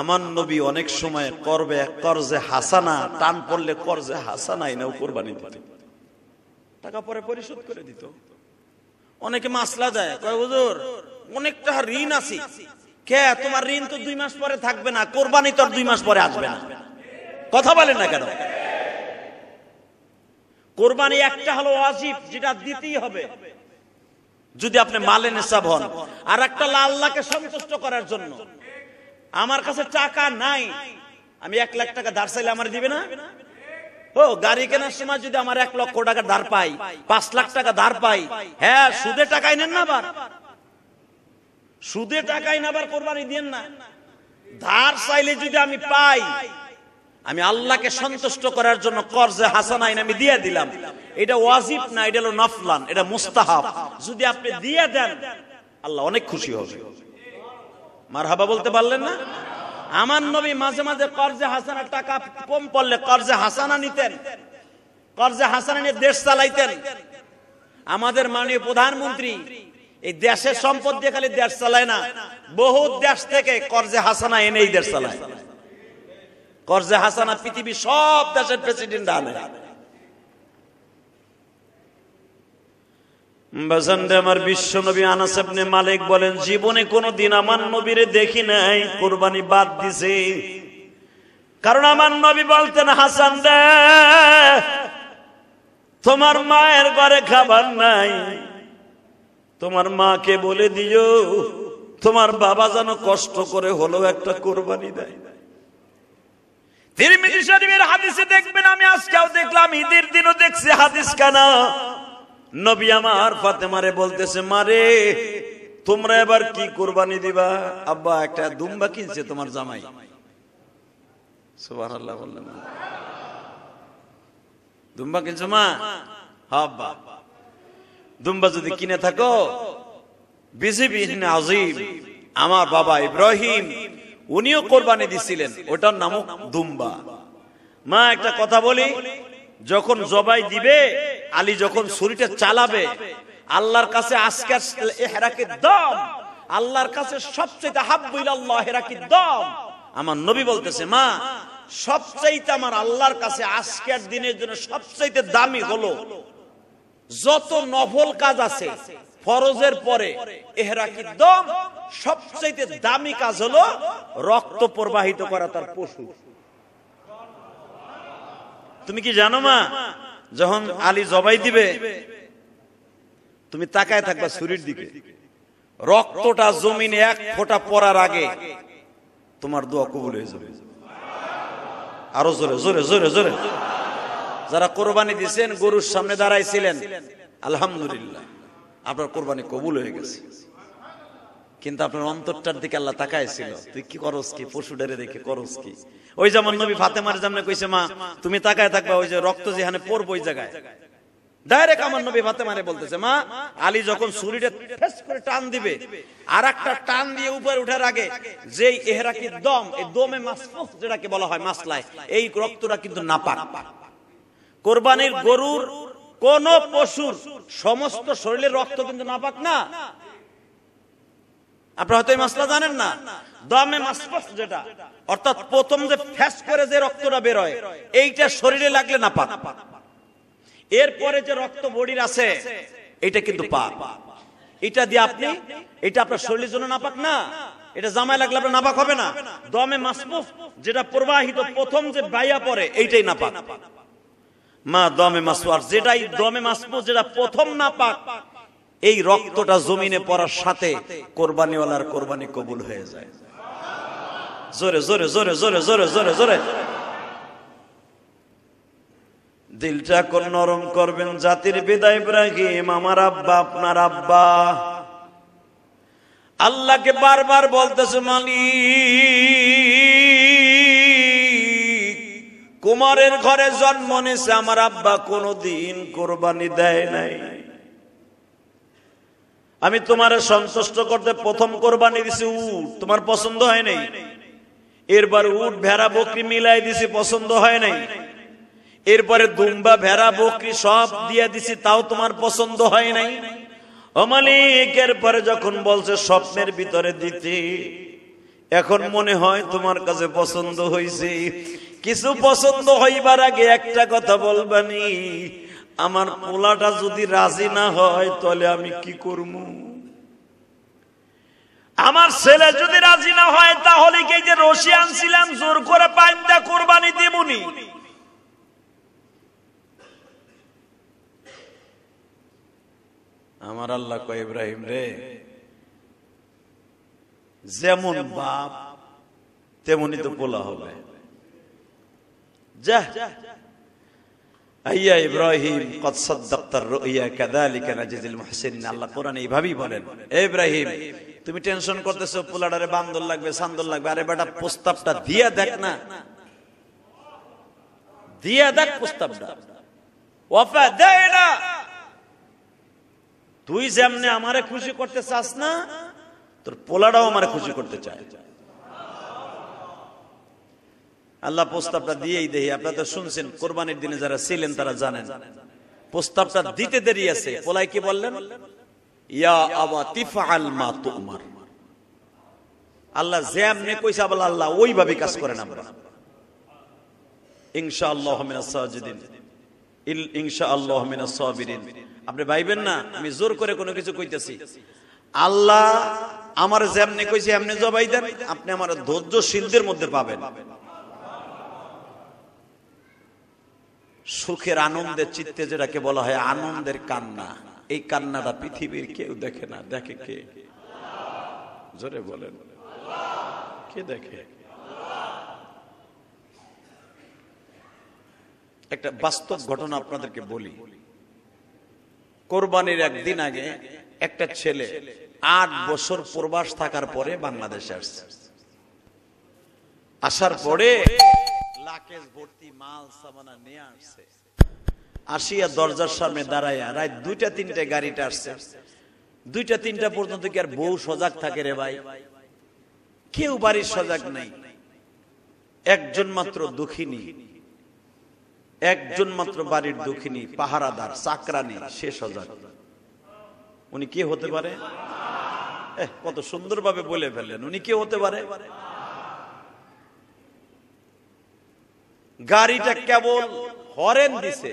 আমার নবী অনেক সময় করবে করজে হাসানা টান পড়লে করজে হাসানাই না কোরবানি দিতে টাকা পরে পরিশোধ করে দিত অনেকে মাসলা দেয় কয় হুজুর অনেকটা ঋণ আছি কে তোমার ঋণ তো দুই মাস পরে থাকবে না কোরবানি তো দুই মাস পরে আসবে না কথা বলে না কেন কোরবানি একটা হলো ওয়াজিব যেটা দিতেই হবে যদি আপনি মালে নেশাব হন আর একটা আল্লাহকে সন্তুষ্ট করার জন্য আমার কাছে টাকা নাই আমি এক লাখ টাকা ধার চাইলে আমার দিবে না ও গাড়ি কেনার সময় যদি আমার এক লক্ষ টাকা ধার পাই পাঁচ লাখ টাকা ধার পাই হ্যাঁ সুদে টাকাই নেন না আবার সুদে টাকাই না আবার কোরবানি দিন না ধার চাইলে যদি আমি পাই আমি আল্লাহকে সন্তুষ্ট করার জন্য কর্জে হাসান আইন আমি দিয়ে দিলাম এটা ওয়াজিব না এটা হলো নফলান এটা মুস্তাহাব যদি আপনি দিয়ে দেন আল্লাহ অনেক খুশি হবে মার হাবা বলতে পারলেন না আমার নবী মাঝে মাঝে কর্জে হাসানা টাকা কম পড়লে কর্জে হাসানা নিতেন কর্জে হাসানা নিয়ে দেশ চালাইতেন আমাদের মাননীয় প্রধানমন্ত্রী এই দেশের সম্পদ দিয়ে খালি দেশ চালায় না বহু দেশ থেকে কর্জে হাসানা এনেই দেশ চালায় করজে হাসানা পৃথিবী সব দেশের প্রেসিডেন্ট আনে আমার বিশ্ব নবী আনাসেবনে মালিক বলেন জীবনে কোনো দিন আমার দেখি নাই কোরবানি বাদ দিছে কারণ আমার নবী বলতেন হাসান তোমার মায়ের ঘরে খাবার নাই তোমার মাকে বলে দিও তোমার বাবা যেন কষ্ট করে হলেও একটা কোরবানি দেয় তিরমিজি শরীফের হাদিসে দেখবেন আমি আজকেও দেখলাম ঈদের দিনও হাদিস কানা নবী আমার বলতেছে মারে তোমরা এবার কি কোরবানি দিবা আব্বা একটা দুম্বা কিনছে তোমার জামাই দুম্বা কিনছো মা হ্যাঁ, দুম্বা যদি কিনে থাকো বিজিবিহীন আজিম আমার বাবা ইব্রাহিম উনিও কোরবানি দিছিলেন ওটার নাম দুম্বা মা একটা কথা বলি যখন জবাই দিবে আলী যখন ছুরিটা চালাবে আল্লাহর কাছে আজকে দম আল্লাহর কাছে সবচেয়ে হাব্বুল আল্লাহ হেরাকে দম আমার নবী বলতেছে মা সবচাইতে আমার আল্লাহর কাছে আজকের দিনের জন্য সবচাইতে দামি হলো যত নভল কাজ আছে ফরজের পরে এহরাকির দম সবচেয়ে দামি কাজ হলো রক্ত প্রবাহিত করা তার পশু তুমি কি জানো মা যখন আলী জবাই দিবে তুমি তাকায় থাকবা শরীর দিকে রক্তটা জমিনে এক ফোঁটা পড়ার আগে তোমার দোয়া কবুল হয়ে যাবে আরো জোরে জোরে জোরে জোরে যারা কোরবানি দিয়েছেন গরুর সামনে দাঁড়াইছিলেন আলহামদুলিল্লাহ আপনার কোরবানি কবুল হয়ে গেছে কিন্তু আপনার অন্তরটার দিকে আল্লাহ তাকাইছিল তুই কি করস কি পশু ডেরে দেখে করস কি ওই যেমন নবী ফাতেমার সামনে কইছে মা তুমি তাকায় থাকবা ওই যে রক্ত যেখানে পড়বো ওই জায়গায় ডাইরেক্ট আমার নবী ফাতেমারে বলতেছে মা আলী যখন শরীরে করে টান দিবে আর একটা টান দিয়ে উপরে উঠার আগে যেই এহরাকির দম এই দমে মাসফুফ যেটাকে বলা হয় মাসলায় এই রক্তটা কিন্তু নাপাক কোরবানির গরুর কোন পশুর সমস্ত শরীরের রক্ত কিন্তু নাপাক না আপনি হয়তো এই মাসলা জানেন না দমে মাসপাস যেটা অর্থাৎ প্রথম যে ফ্যাস করে যে রক্তটা বেরোয় এইটা শরীরে লাগলে না পাক এরপরে যে রক্ত বডির আছে এটা কিন্তু পাক এটা দিয়ে আপনি এটা আপনার শরীরের জন্য না পাক না এটা জামায় লাগলে আপনার নাপাক হবে না দমে মাসপুফ যেটা প্রবাহিত প্রথম যে বাইয়া পরে এইটাই না পাক মা দমে মাসু আর যেটাই দমে মাসবো যেটা প্রথম না পাক এই রক্তটা জমিনে পড়ার সাথে কোরবানিওয়ালার কোরবানি কবুল হয়ে যায় জোরে জোরে জোরে জোরে জোরে জোরে জোরে দিলটা কোন নরম করবেন জাতির বিদায় ইব্রাহিম আমার আব্বা আপনার আব্বা আল্লাহকে বারবার বলতেছে মালিক কুমারের ঘরে জন্ম নিয়েছে আমার আব্বা কোনদিন কোরবানি দেয় নাই আমি তোমার সন্তুষ্ট করতে প্রথম কোরবানি দিছি উট তোমার পছন্দ হয় নাই এরপর উট ভেড়া বকরি মিলাই দিছি পছন্দ হয় নাই এরপরে দুম্বা ভেড়া বকরি সব দিয়ে দিছি তাও তোমার পছন্দ হয় নাই অমালিকের পরে যখন বলছে স্বপ্নের ভিতরে দিতে এখন মনে হয় তোমার কাছে পছন্দ হয়েছে কিছু পছন্দ হইবার আগে একটা কথা বলবানি আমার পোলাটা যদি রাজি না হয় তাহলে আমি কি করব আমার ছেলে যদি রাজি না হয় তাহলে কি যে রশি আনছিলাম জোর করে পাইন্দা কোরবানি দেবনি আমার আল্লাহ কয় ইব্রাহিম রে যেমন বাপ তেমনি তো পোলা হবে যাহ আইয়া ইব্রাহিম কদ সাদ্দাক্তার রুইয়া কাযালিকা নাজিজুল মুহসিনিন আল্লাহ কোরআনে এইভাবেই বলেন এ ইব্রাহিম তুমি টেনশন করতেছো পোলাডারে বান্দর লাগবে সান্দর লাগবে আরে বেটা প্রস্তাবটা দিয়া দেখ না দিয়া দেখ প্রস্তাবটা ওয়াফা দেয় তুই যেমনে আমারে খুশি করতে চাস না তোর পোলাডাও আমারে খুশি করতে চায় আল্লাহ প্রস্তাবটা দিয়েই দেহি আপনার তো শুনছেন কোরবানির দিনে যারা ছিলেন তারা জানেন প্রস্তাবটা দিতে দেরি আছে পোলাই কি বললেন আল্লাহ যেমনে কইসা আল্লাহ ওইভাবে কাজ করেন আমরা আপনি ভাইবেন না আমি জোর করে কোনো কিছু কইতেছি আল্লাহ আমার যেমনে কইছে এমনি জবাই দেন আপনি আমার ধৈর্য সিদ্ধের মধ্যে পাবেন সুখের আনন্দের চিত্তে যেটাকে বলা হয় আনন্দের কান্না এই কান্নাটা পৃথিবীর কেউ দেখে না দেখে কে জোরে বলেন কে দেখে একটা বাস্তব ঘটনা আপনাদেরকে বলি কোরবানির একদিন আগে একটা ছেলে আট বছর প্রবাস থাকার পরে বাংলাদেশে আসছে আসার পরে লাকেশ ভর্তি মাল সামানা নিয়ে আসছে আসিয়া দরজার সামনে দাঁড়াইয়া রাত দুইটা তিনটা গাড়িটা আসছে দুইটা তিনটা পর্যন্ত কি আর বউ সজাগ থাকে রে ভাই কেউ বাড়ির সজাগ নাই একজন মাত্র দুঃখিনী একজন মাত্র বাড়ির দুঃখিনী পাহারাদার চাকরানি সে সজাগ উনি কে হতে পারে কত সুন্দরভাবে বলে ফেললেন উনি কে হতে পারে গাড়িটা কেবল হরেন দিছে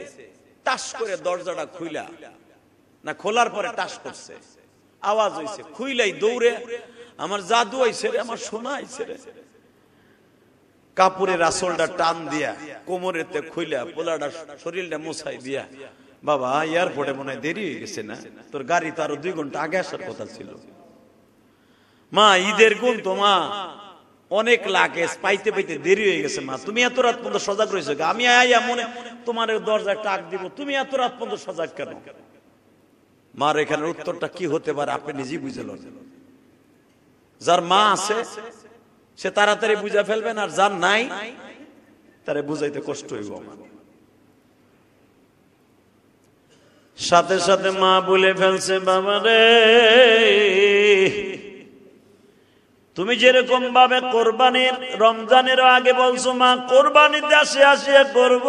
তাস করে দরজাটা খুইলা না খোলার পরে তাস করছে আওয়াজ হয়েছে খুইলাই দৌড়ে আমার জাদু আইছে আমার সোনা আইছে কাপুরের আসলটা টান দিয়া কোমরেতে খুইলা পোলাটা শরীরটা মোছাই দিয়া বাবা এয়ারপোর্টে মনে হয় দেরি হয়ে গেছে না তোর গাড়ি তো আরো দুই ঘন্টা আগে আসার কথা ছিল মা ঈদের গুণ তো মা অনেক লাগে পাইতে পাইতে দেরি হয়ে গেছে মা তুমি এত রাত পর্যন্ত সজাগ রয়েছে আমি আয়া মনে তোমার দরজা টাক দিব তুমি এত রাত পর্যন্ত সজাগ কেন মার এখানে উত্তরটা কি হতে পারে আপনি নিজেই বুঝে লো যার মা আছে সে তাড়াতাড়ি বুঝা ফেলবেন আর যার নাই তারে বুঝাইতে কষ্ট হইব আমার সাথে সাথে মা বলে ফেলছে বাবা রে তুমি যেরকম ভাবে কোরবানির রমজানের আগে বলছো মা কোরবানিতে আসে আসিয়া করব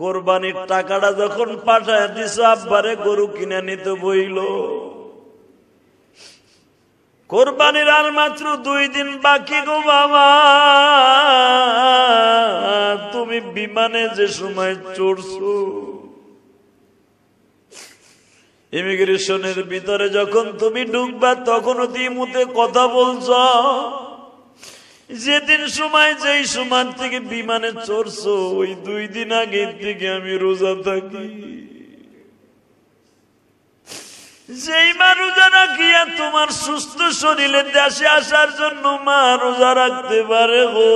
কোরবানির টাকাটা যখন পাঠায় দিস আব্বারে গরু কিনে নিতে বইল কোরবানির আর মাত্র দুই দিন বাকি গো বাবা তুমি বিমানে যে সময় চড়ছো ইমিগ্রেশনের ভিতরে যখন তুমি ঢুকবা তখন মুতে কথা বলছ যেদিন সময় যেই সমান থেকে বিমানে চড়ছো ওই দুই দিন আগে থেকে আমি রোজা থাকি যেই মা রোজা রাখিয়া তোমার সুস্থ শরীরে দেশে আসার জন্য মা রোজা রাখতে পারে গো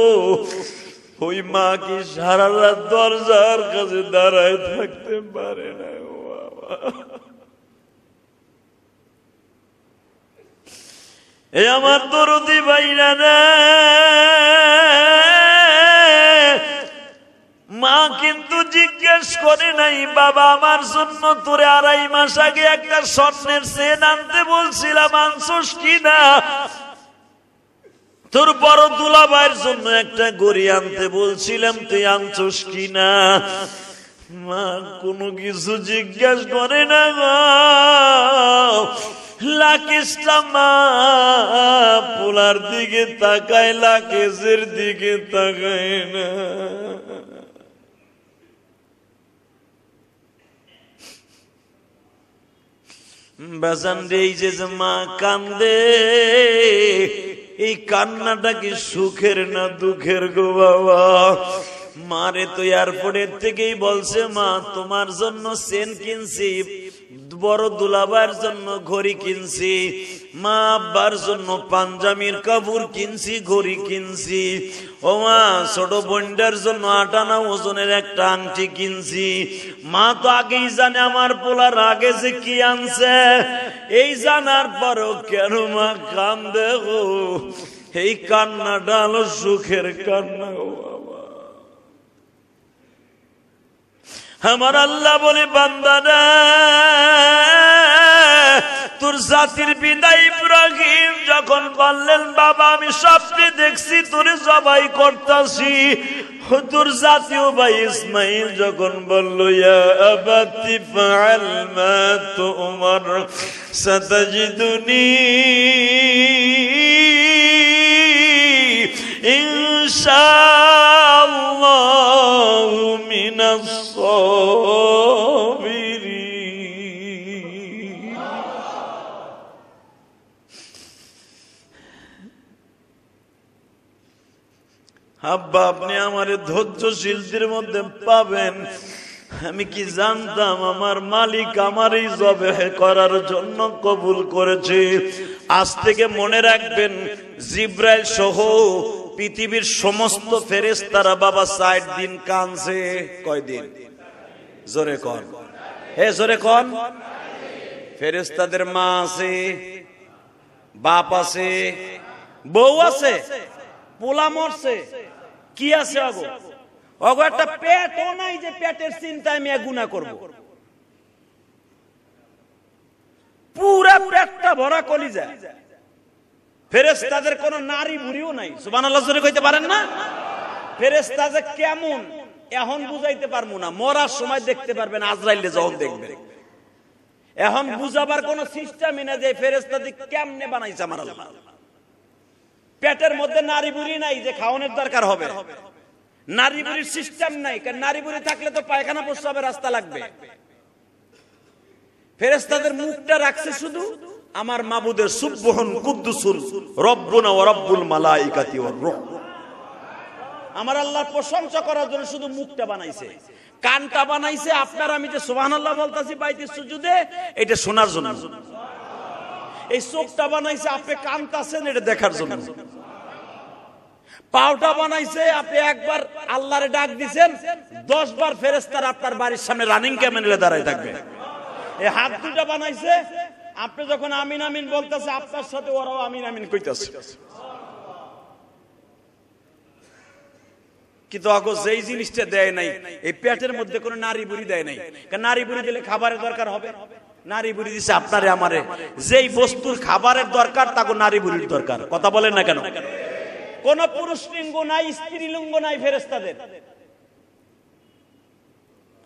ওই মা কি সারা রাত দরজার কাছে দাঁড়ায় থাকতে পারে না বাবা এ আমার দরদি বাইরা রে মা কিন্তু জিজ্ঞেস করে নাই বাবা আমার জন্য তোরে আড়াই মাস আগে একটা স্বপ্নের সেন আনতে বলছিলাম আনসোস কিনা তোর বড় ভাইয়ের জন্য একটা গড়ি আনতে বলছিলাম তুই আনছোস কিনা মা কোনো কিছু জিজ্ঞাসা করে না গা পোলার দিকে তাকায় লাকেশের দিকে তাকায় না বেজান রে এই যে মা কান্দে এই কান্নাটা কি সুখের না দুঃখের গো বাবা মারে তো এয়ারপোর্টের থেকেই বলছে মা তোমার জন্য সেন কিনছি বড় দুলাবার জন্য ঘড়ি কিনছি মা আব্বার জন্য পাঞ্জামির কাপুর কিনছি ঘড়ি কিনছি ও মা ছোট বন্ডার জন্য আটানা ওজনের একটা আংটি কিনছি মা তো আগেই জানে আমার পোলার আগে যে কি আনছে এই জানার পরও কেন মা কান গো এই কান্নাটা হলো সুখের কান্না আমার আল্লাহ বলে বান্দারা তোর জাতির পিতা ইব্রাহিম যখন বললেন বাবা আমি স্বপ্নে দেখছি তোরে সবাই করতাছি তোর জাতীয় ভাই ইসমাইল যখন বলল ইয়া আবাতি ফাআল মা তুমার সাতাজিদুনি ইনশা من الصابرين আব্বা আপনি আমার ধৈর্য শিল্পীর মধ্যে পাবেন আমি কি জানতাম আমার মালিক আমার এই জবে করার জন্য কবুল করেছে আজ থেকে মনে রাখবেন জিব্রাইল সহ পৃথিবীর সমস্ত তারা বাবা ষাট দিন কানছে কয়দিন জোরে কন হে জোরে কন তাদের মা আছে বাপ আছে বউ আছে পোলা মরছে কি আছে অগো অগো একটা পেট ও নাই যে পেটের চিন্তা আমি গুণা করব পুরা একটা ভরা কলি যায় ফেরেস্তাদের কোন নারী বুড়িও নাই সুবান কইতে পারেন না ফেরেস্তা যে কেমন এখন বুঝাইতে পারবো না মরার সময় দেখতে পারবেন আজরাইল যখন দেখবেন এখন বুঝাবার কোন সিস্টেমই না যে দিক কেমনে বানাইছে আমার আল্লাহ পেটের মধ্যে নারী বুড়ি নাই যে খাওয়ানোর দরকার হবে নারী বুড়ির সিস্টেম নাই কারণ নারী বুড়ি থাকলে তো পায়খানা হবে রাস্তা লাগবে ফেরেস্তাদের মুখটা রাখছে শুধু আমার মাবুদের সুবহন কুদ্দুসুন রব্বুনা ওয়া রব্বুল মালাইকাতি ওর রূহ আমার আল্লাহর প্রশংসা করার জন্য শুধু মুখটা বানাইছে কানটা বানাইছে আপনার আমি যে সুবহানাল্লাহ বলতাছি বাইতে সুজুদে এটা শোনার জন্য এই চোখটা বানাইছে আপনি কানতাছেন এটা দেখার জন্য পাওটা বানাইছে আপনি একবার আল্লাহর ডাক দিছেন দশ বার ফেরেস্তার আপনার বাড়ির সামনে রানিং ক্যামেরা দাঁড়ায় থাকবে এই হাত দুটা বানাইছে আপনি যখন আমিন আমিন বলতেছে আপনার সাথে ওরাও আমিন আমিন কইতেছে কিন্তু আগো যেই জিনিসটা দেয় নাই এই পেটের মধ্যে কোনো নারী বুড়ি দেয় নাই নারী বুড়ি দিলে খাবারের দরকার হবে নারী বুড়ি দিছে আপনারে আমারে যেই বস্তুর খাবারের দরকার তাকে নারী বুড়ির দরকার কথা বলেন না কেন কোন পুরুষ লিঙ্গ নাই স্ত্রী লিঙ্গ নাই ফেরেস্তাদের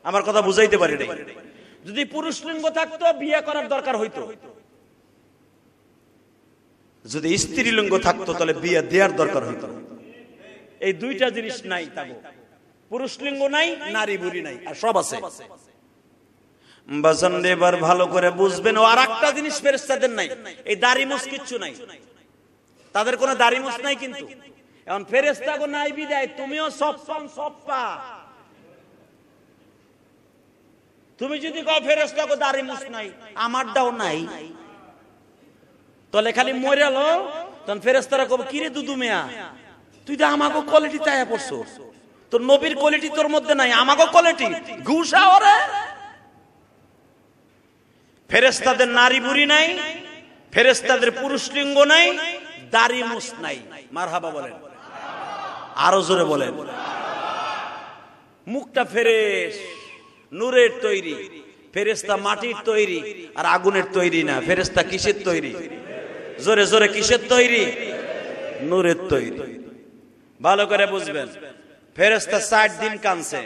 আমার কথা বুঝাইতে পারি যদি পুরুষ লিঙ্গ থাকতো বিয়ে করার দরকার হইতো যদি স্ত্রী লিঙ্গ থাকতো তাহলে বিয়ে দেওয়ার দরকার হইতো এই দুইটা জিনিস নাই তাগো পুরুষ লিঙ্গ নাই নারী বুড়ি নাই আর সব আছে বাজন দেবার ভালো করে বুঝবেন আর একটা জিনিস ফেরেস্তাদের নাই এই দাড়ি মুস কিচ্ছু নাই তাদের কোনো দাড়ি মুস নাই কিন্তু এখন ফেরেস্তাগো নাই বিদায় তুমিও সব সব পা তুমি যদি কও ফেরেস্তা কো দাড়ি মুছ নাই আমার দাও নাই তলে খালি মরিয়ালো তখন ফেরেস্তারা কব কিরে দুদু মেয়া তুই তো আমাকে কোয়ালিটি চাইয়া পড়ছো তোর নবীর কোয়ালিটি তোর মধ্যে নাই আমাকে কোয়ালিটি ঘুষা ওরে ফেরেস্তাদের নারী বুড়ি নাই ফেরেস্তাদের পুরুষ লিঙ্গ নাই দাড়ি মুস নাই মারহাবা বলেন আরো জোরে বলেন মুখটা ফেরেশ নূরের তৈরি ফেরেস্তা মাটির তৈরি আর আগুনের তৈরি না ফেরেস্তা কিসের তৈরি জোরে জোরে কিসের তৈরি নূরের তৈরি ভালো করে বুঝবেন ফেরেস্তা ষাট দিন কানছে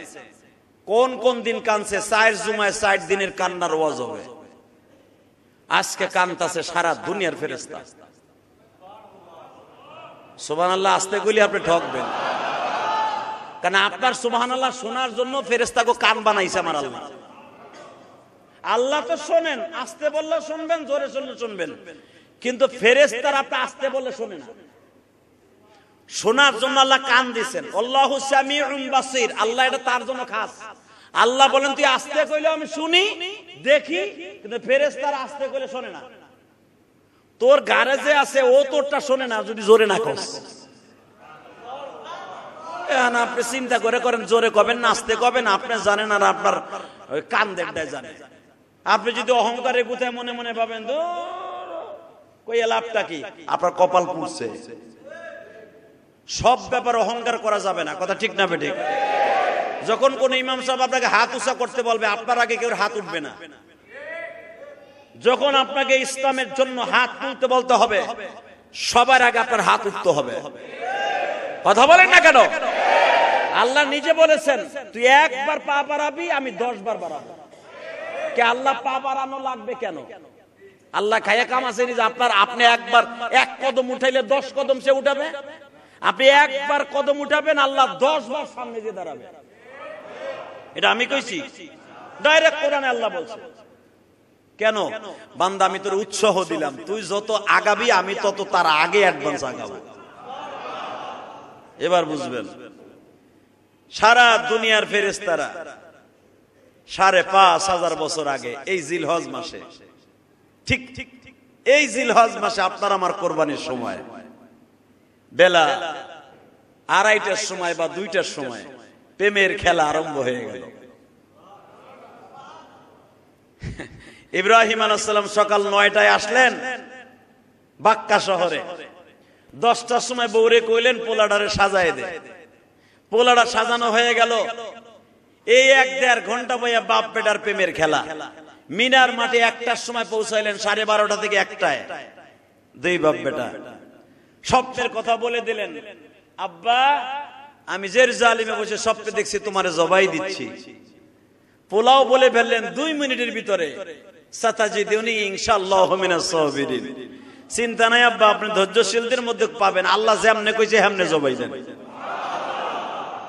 কোন কোন দিন কানছে সাইর জুমায় ষাট দিনের কান্নার ওয়াজ হবে আজকে কান্তাছে সারা দুনিয়ার ফেরেস্তা সোবান আল্লাহ আসতে গুলি আপনি ঠকবেন কারণ আপনার সুবাহান আল্লাহ শোনার জন্য ফেরেস্তাকে কান বানাইছে আমার আল্লাহ আল্লাহ তো শোনেন আসতে বললে শুনবেন জোরে শুনলে শুনবেন কিন্তু ফেরেস্তার আপনি আসতে বললে শোনেন শোনার জন্য আল্লাহ কান দিছেন আল্লাহ বাসির আল্লাহ এটা তার জন্য খাস আল্লাহ বলেন তুই আসতে কইলে আমি শুনি দেখি কিন্তু ফেরেস্তার আসতে কইলে শোনে না তোর গ্যারেজে আছে ও তোরটা শোনে না যদি জোরে না কস আপনি চিন্তা করে করেন জোরে কবেন নাচতে কবেন আপনি জানেন আর আপনার কান্দেরটাই জানেন আপনি যদি অহংকারে কোথায় মনে মনে পাবেন তো কই লাভটা কি আপনার কপাল পুড়ছে সব ব্যাপার অহংকার করা যাবে না কথা ঠিক না বেঠিক যখন কোন ইমাম সাহেব আপনাকে হাত উঁচা করতে বলবে আপনার আগে কেউ হাত উঠবে না যখন আপনাকে ইসলামের জন্য হাত তুলতে বলতে হবে সবার আগে আপনার হাত উঠতে হবে কথা বলেন না কেন আল্লাহ নিজে বলেছেন তুই একবার পা বাড়াবি আমি দশ বার বাড়াবো কে আল্লাহ পা বাড়ানো লাগবে কেন আল্লাহ খাইয়া কাম আছে আপনার আপনি একবার এক কদম উঠাইলে দশ কদম সে উঠাবে আপনি একবার কদম উঠাবেন আল্লাহ দশ বার সামনে যে দাঁড়াবে এটা আমি কইছি ডাইরেক্ট কোরআন আল্লাহ বলছে কেন বান্দা আমি তোর উৎসাহ দিলাম তুই যত আগাবি আমি তত তার আগে অ্যাডভান্স আগাবো এবার বুঝবেন সারা দুনিয়ার ফেরেস্তারা সাড়ে পাঁচ হাজার বছর আগে এই জিলহজ মাসে ঠিক ঠিক এই জিলহজ মাসে আপনার আমার কোরবানির সময় বেলা আড়াইটার সময় বা দুইটার সময় প্রেমের খেলা আরম্ভ হয়ে গেল ইব্রাহিম আলাম সকাল নয়টায় আসলেন বাক্কা শহরে দশটার সময় বৌরে কইলেন পোলাডারে সাজায় দেয় পোলাটা সাজানো হয়ে গেল এই এক দেড় ঘন্টা বইয়া বাপ বেটার প্রেমের খেলা মিনার মাঠে একটার সময় পৌঁছাইলেন সাড়ে বারোটা থেকে একটায় দুই বাপ বেটা স্বপ্নের কথা বলে দিলেন আব্বা আমি জের জালিমে বসে স্বপ্নে দেখছি তোমার জবাই দিচ্ছি পোলাও বলে ফেললেন দুই মিনিটের ভিতরে সাতাজি দেউনি ইনশাল্লাহ চিন্তা নাই আব্বা আপনি ধৈর্যশীলদের মধ্যে পাবেন আল্লাহ যেমনে কইছে হেমনে জবাই দেন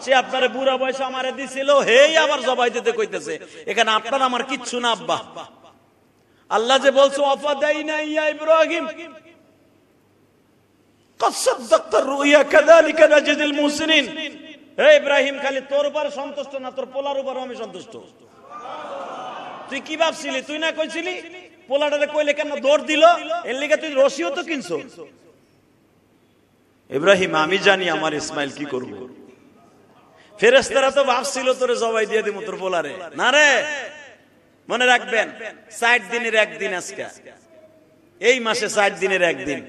সে আপনার বুড়া বয়স আমারে দিছিল হেই আবার জবাই দিতে কইতেছে এখানে আপনার আমার কিচ্ছু না আব্বা আল্লাহ যে বলছো অফা দেয় না ইয়া ইব্রাহিম সন্তুষ্ট না তোর আমি সন্তুষ্ট তুই কি ভাবছিলি তুই না কইলে কেন তুই কিনছো ইব্রাহিম আমি জানি আমার ইসমাইল কি করবো ফেরেস্তারা তো ভাবছিল তোরে জবাই দিয়ে দিব তোর বোলারে না রে মনে রাখবেন ষাট দিনের একদিন আজকে এই মাসে ষাট দিনের একদিন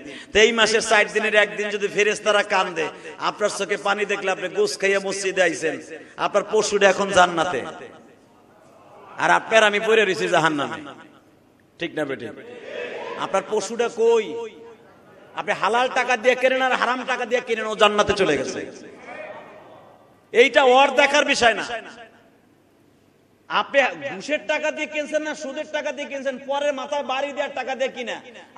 এই মাসে ষাট দিনের একদিন যদি ফেরেস্তারা কান্দে আপনার চোখে পানি দেখলে আপনি গোস খাইয়া মসজিদে আইসেন আপনার পশুটা এখন জান্নাতে আর আপনার আমি পড়ে রয়েছি জাহান ঠিক না বেটি আপনার পশুটা কই আপনি হালাল টাকা দিয়ে কেনেন আর হারাম টাকা দিয়ে কেনেন ও জান্নাতে চলে গেছে এইটা ওর দেখার বিষয় না আপনি ঘুষের টাকা দিয়ে কিনছেন না সুদের টাকা দিয়ে কিনছেন পরের মাথায় বাড়ি দেওয়ার টাকা দিয়ে কিনা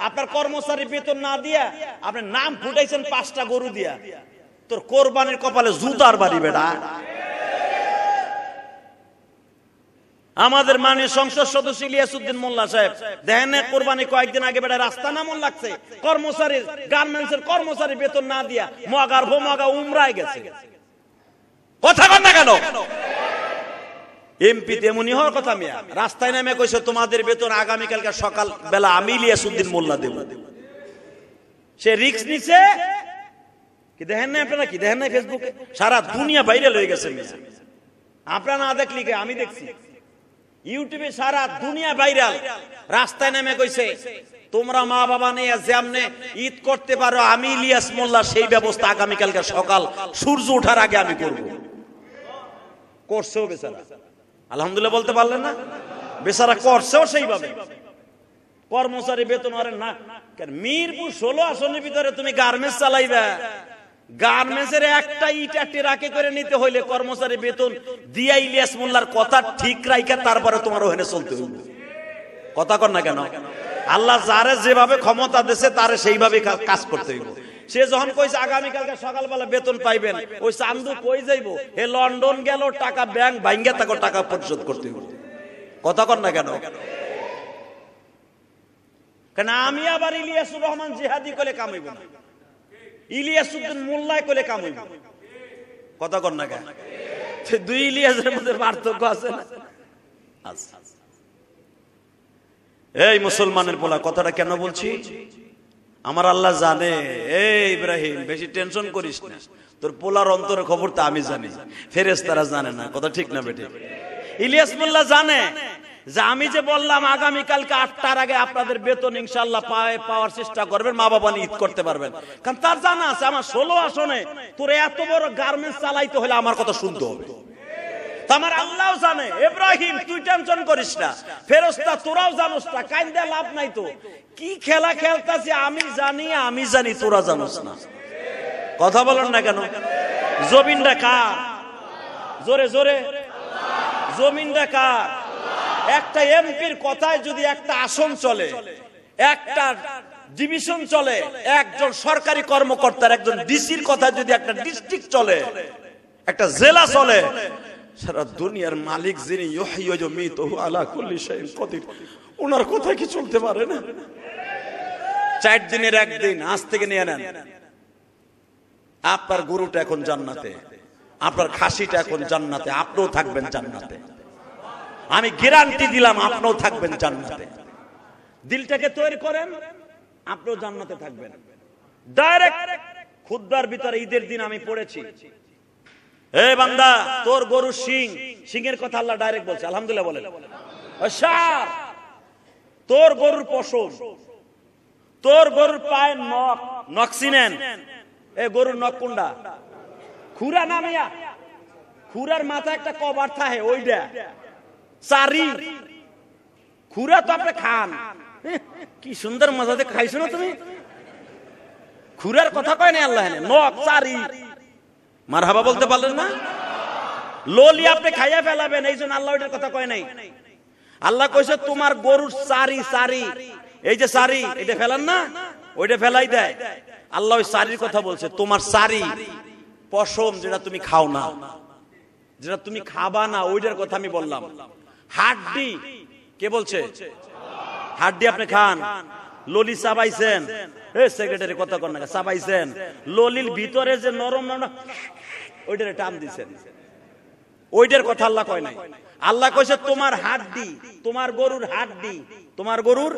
আপনার কর্মচারী বেতন না দিয়া আপনি নাম ফুটাইছেন পাঁচটা গরু দিয়া তোর কোরবানের কপালে জুতার বাড়ি বেড়া আমাদের মানে সংসদ সদস্য ইলিয়াসুদ্দিন মোল্লা সাহেব দেখেন কোরবানি কয়েকদিন আগে বেড়া রাস্তা নামন লাগছে কর্মচারীর গার্মেন্টস এর কর্মচারী বেতন না দিয়া মগার হো মগা উমরায় গেছে কথা কর না কেন এমপি তেমনি হওয়ার কথা মিয়া রাস্তায় নামে কইছে তোমাদের বেতন আগামীকালকে সকাল বেলা আমি ইলিয়াসুদ্দিন মোল্লা দেব সে রিক্স নিছে কি দেখেন না আপনারা কি দেখেন না ফেসবুকে সারা দুনিয়া ভাইরাল হয়ে গেছে আপনারা না দেখলি কে আমি দেখছি ইউটিউবে সারা দুনিয়া ভাইরাল রাস্তায় নামে কইছে তোমরা মা বাবা নেই যেমনে ঈদ করতে পারো আমি ইলিয়াস মোল্লা সেই ব্যবস্থা আগামীকালকে সকাল সূর্য ওঠার আগে আমি করবো করছেও বেচারা আলহামদুলিল্লাহ বলতে পারলেন না বেচারা করছেও সেইভাবে কর্মচারী বেতন আরে না মিরপুর ষোলো আসনের ভিতরে তুমি গার্মেন্টস চালাইবা গার্মেন্টসের একটা ইটা ট্রাকে করে নিতে হইলে কর্মচারী বেতন দিয়া ইলিয়াস মোল্লার কথা ঠিক রাইকা তারপরে তোমার ওখানে চলতে কথা কর না কেন আল্লাহ যারে যেভাবে ক্ষমতা দেশে তারে সেইভাবে কাজ করতে হইব সে যখন কইছে আগামীকালকে সকালবেলা বেতন পাইবেন ওই চান্দু কই যাইব এ লন্ডন গেল টাকা ব্যাংক ভাঙ্গে তাকে টাকা পরিশোধ করতে হইব কথা কর না কেন কেন আমি আবার ইলিয়াসুর রহমান জিহাদি কলে হইব না ইলিয়াসুদ্দিন মোল্লায় কলে হইব কথা কর না কেন দুই ইলিয়াসের মধ্যে পার্থক্য আছে না আচ্ছা এই মুসলমানের বলা কথাটা কেন বলছি আমার আল্লাহ জানে এই ইব্রাহিম বেশি টেনশন করিস না তোর পোলার অন্তরের খবর তো আমি জানি ফেরেস তারা জানে না কথা ঠিক না বেটে ইলিয়াস মোল্লা জানে যে আমি যে বললাম আগামীকালকে আটটার আগে আপনাদের বেতন ইনশাল্লাহ পাওয়ার চেষ্টা করবেন মা বাবা ঈদ করতে পারবেন কারণ তার জানা আছে আমার ষোলো আসনে তোর এত বড় গার্মেন্টস চালাইতে হলে আমার কথা শুনতে হবে তোমার আল্লাহ জানে এব্রাহিম তুই টেনশন করিস না ফেরস্তা তোরাও জানোস না কাইন্দা লাভ নাই তো কি খেলা খেলতাছি আমি জানি আমি জানি তোরা জানোস না কথা বলেন না কেন জমিনটা কার জোরে জোরে জমিনটা কার একটা এমপির কথায় যদি একটা আসন চলে একটা ডিভিশন চলে একজন সরকারি কর্মকর্তার একজন ডিসির কথা যদি একটা ডিস্ট্রিক্ট চলে একটা জেলা চলে সারা দুনিয়ার মালিক যিনি ওনার কথা কি চলতে পারে না চার দিনের একদিন আজ থেকে নিয়ে নেন আপনার গুরুটা এখন জান্নাতে আপনার খাসিটা এখন জান্নাতে আপনিও থাকবেন জান্নাতে আমি গ্যারান্টি দিলাম আপনিও থাকবেন জান্নাতে দিলটাকে তৈরি করেন আপনিও জান্নাতে থাকবেন ডাইরেক্ট খুদ্বার ভিতরে ঈদের দিন আমি পড়েছি হে বান্দা তোর গরু সিং সিং এর কথা আল্লাহ ডাইরেক্ট বলছে আলহামদুলিল্লাহ বলেন তোর গরুর তোর গরুর পায়ের নখ এ গরুর নখ খুরা নামিয়া খুরার মাথা একটা কবার থাকে ওইটা চারি খুরা তো আপনি খান কি সুন্দর মজাতে খাইছো না তুমি খুরার কথা কয় না আল্লাহ নখ চারি মারহাবা বলতে পারলেন না লোলি আপনি খাইয়া ফেলাবেন এই জন্য আল্লাহ ওইটার কথা কয় নাই আল্লাহ কইছে তোমার গরুর সারি সারি এই যে সারি এটা ফেলান না ওইটা ফেলাই দেয় আল্লাহ ওই সারির কথা বলছে তোমার সারি পশম যেটা তুমি খাও না যেটা তুমি খাবা না ওইটার কথা আমি বললাম হাড্ডি কে বলছে হাড্ডি আপনি খান ললি সাবাইছেন এ সেক্রেটারি কথা কর না সাবাইছেন ললির ভিতরে যে নরম নরম ওইটারে টান দিছেন ওইটার কথা আল্লাহ কয় নাই আল্লাহ কইছে তোমার হাত দি তোমার গরুর হাত দি তোমার গরুর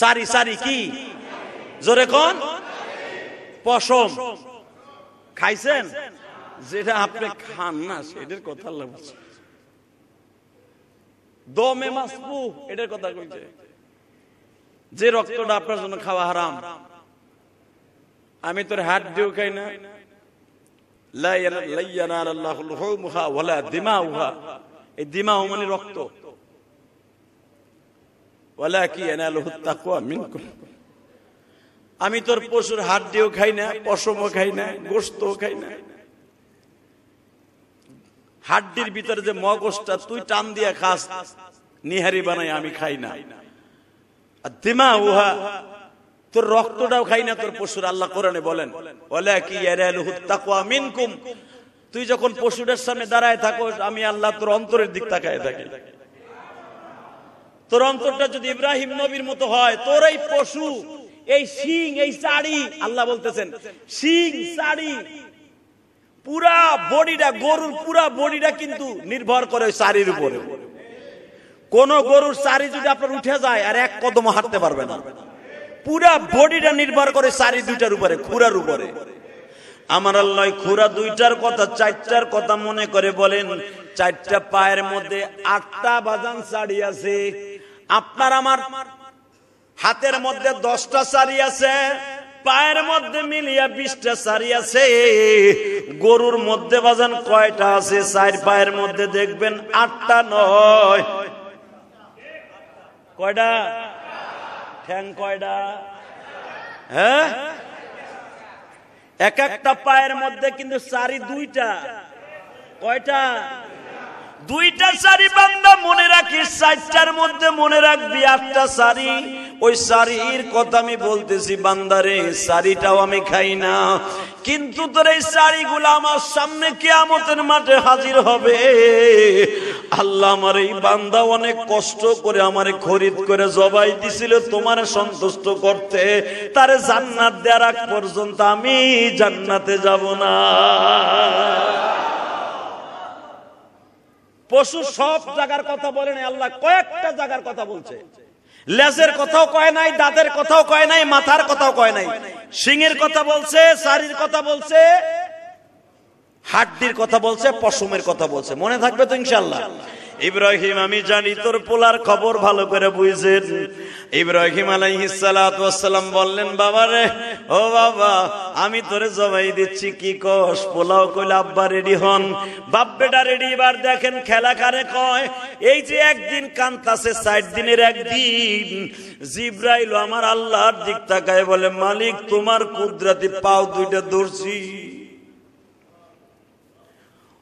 সারি সারি কি জোরে কোন পশম খাইছেন যেটা আপনি খান না সেটার কথা আল্লাহ বলছে দমে মাসপু এটার কথা কইছে যে রক্তটা আপনার জন্য খাওয়া হারাম আমি তোর হাত দিও খাই না মানে আমি তোর পশুর দিয়েও খাই না পশমও খাই না গোস্ত খাই না হাড্ডির ভিতরে যে মগজটা তুই টান দিয়া খাস নিহারি বানাই আমি খাই না আর দিমা উহা তোর রক্তটাও খাই না তোর পশুর আল্লাহ কোরআনে বলেন কি তুই যখন পশুটার সামনে দাঁড়ায় থাকো আমি আল্লাহ তোর অন্তরের দিক তাকায় থাকি তোর অন্তরটা যদি ইব্রাহিম নবীর মতো হয় তোর এই পশু এই সিং এই চাড়ি আল্লাহ বলতেছেন সিং চাড়ি পুরা বডিটা গরুর পুরা বডিটা কিন্তু নির্ভর করে ওই চারির উপরে কোন গরুর চারি যদি আপনার উঠে যায় আর এক কদম হাঁটতে পারবে না পুরা বডিটা নির্ভর করে সারি দুইটার উপরে খুরার উপরে আমার আল্লাহ খুরা দুইটার কথা চারটার কথা মনে করে বলেন চারটা পায়ের মধ্যে আটটা বাজান সারি আছে আপনার আমার হাতের মধ্যে দশটা সারি আছে পায়ের মধ্যে মিলিয়া বিশটা সারি আছে গরুর মধ্যে বাজান কয়টা আছে চার পায়ের মধ্যে দেখবেন আটটা নয় কয়টা ঠ্যাং কয়ডা হ্যাঁ এক একটা পায়ের মধ্যে কিন্তু চারি দুইটা কয়টা দুইটা সারি বান্দা মনে রাখিস চারটার মধ্যে মনে রাখবি আটটা সারি ওই সারির কথা আমি বলতেছি বান্দারে সারিটাও আমি খাই না কিন্তু তোর এই শাড়িগুলো আমার সামনে কেয়ামতের মাঠে হাজির হবে আল্লাহ আমার এই বান্দা অনেক কষ্ট করে আমার খরিদ করে জবাই দিছিল তোমার সন্তুষ্ট করতে তারে জান্নাত দেওয়ার আগ পর্যন্ত আমি জান্নাতে যাব না পশু সব জায়গার কথা বলে নাই আল্লাহ কয়েকটা জায়গার কথা বলছে লেজের কথাও কয় নাই দাঁতের কথাও কয় নাই মাথার কথাও কয় নাই সিংয়ের কথা বলছে শাড়ির কথা বলছে হাড্ডির কথা বলছে পশমের কথা বলছে মনে থাকবে তো ইনশাল্লাহ ইব্রাহিম আমি জানি তোর পোলার খবর ভালো করে বুঝেন ইব্রাহিম আলাইহিসালাম বললেন বাবা রে ও বাবা আমি তোরে জবাই দিচ্ছি কি কস পোলাও কইলে আব্বা রেডি হন বাপ বেটা রেডি এবার দেখেন খেলা কারে কয় এই যে একদিন কান্তাসে ষাট দিনের একদিন জিব্রাইল আমার আল্লাহর দিক তাকায় বলে মালিক তোমার কুদরাতি পাও দুইটা দর্শি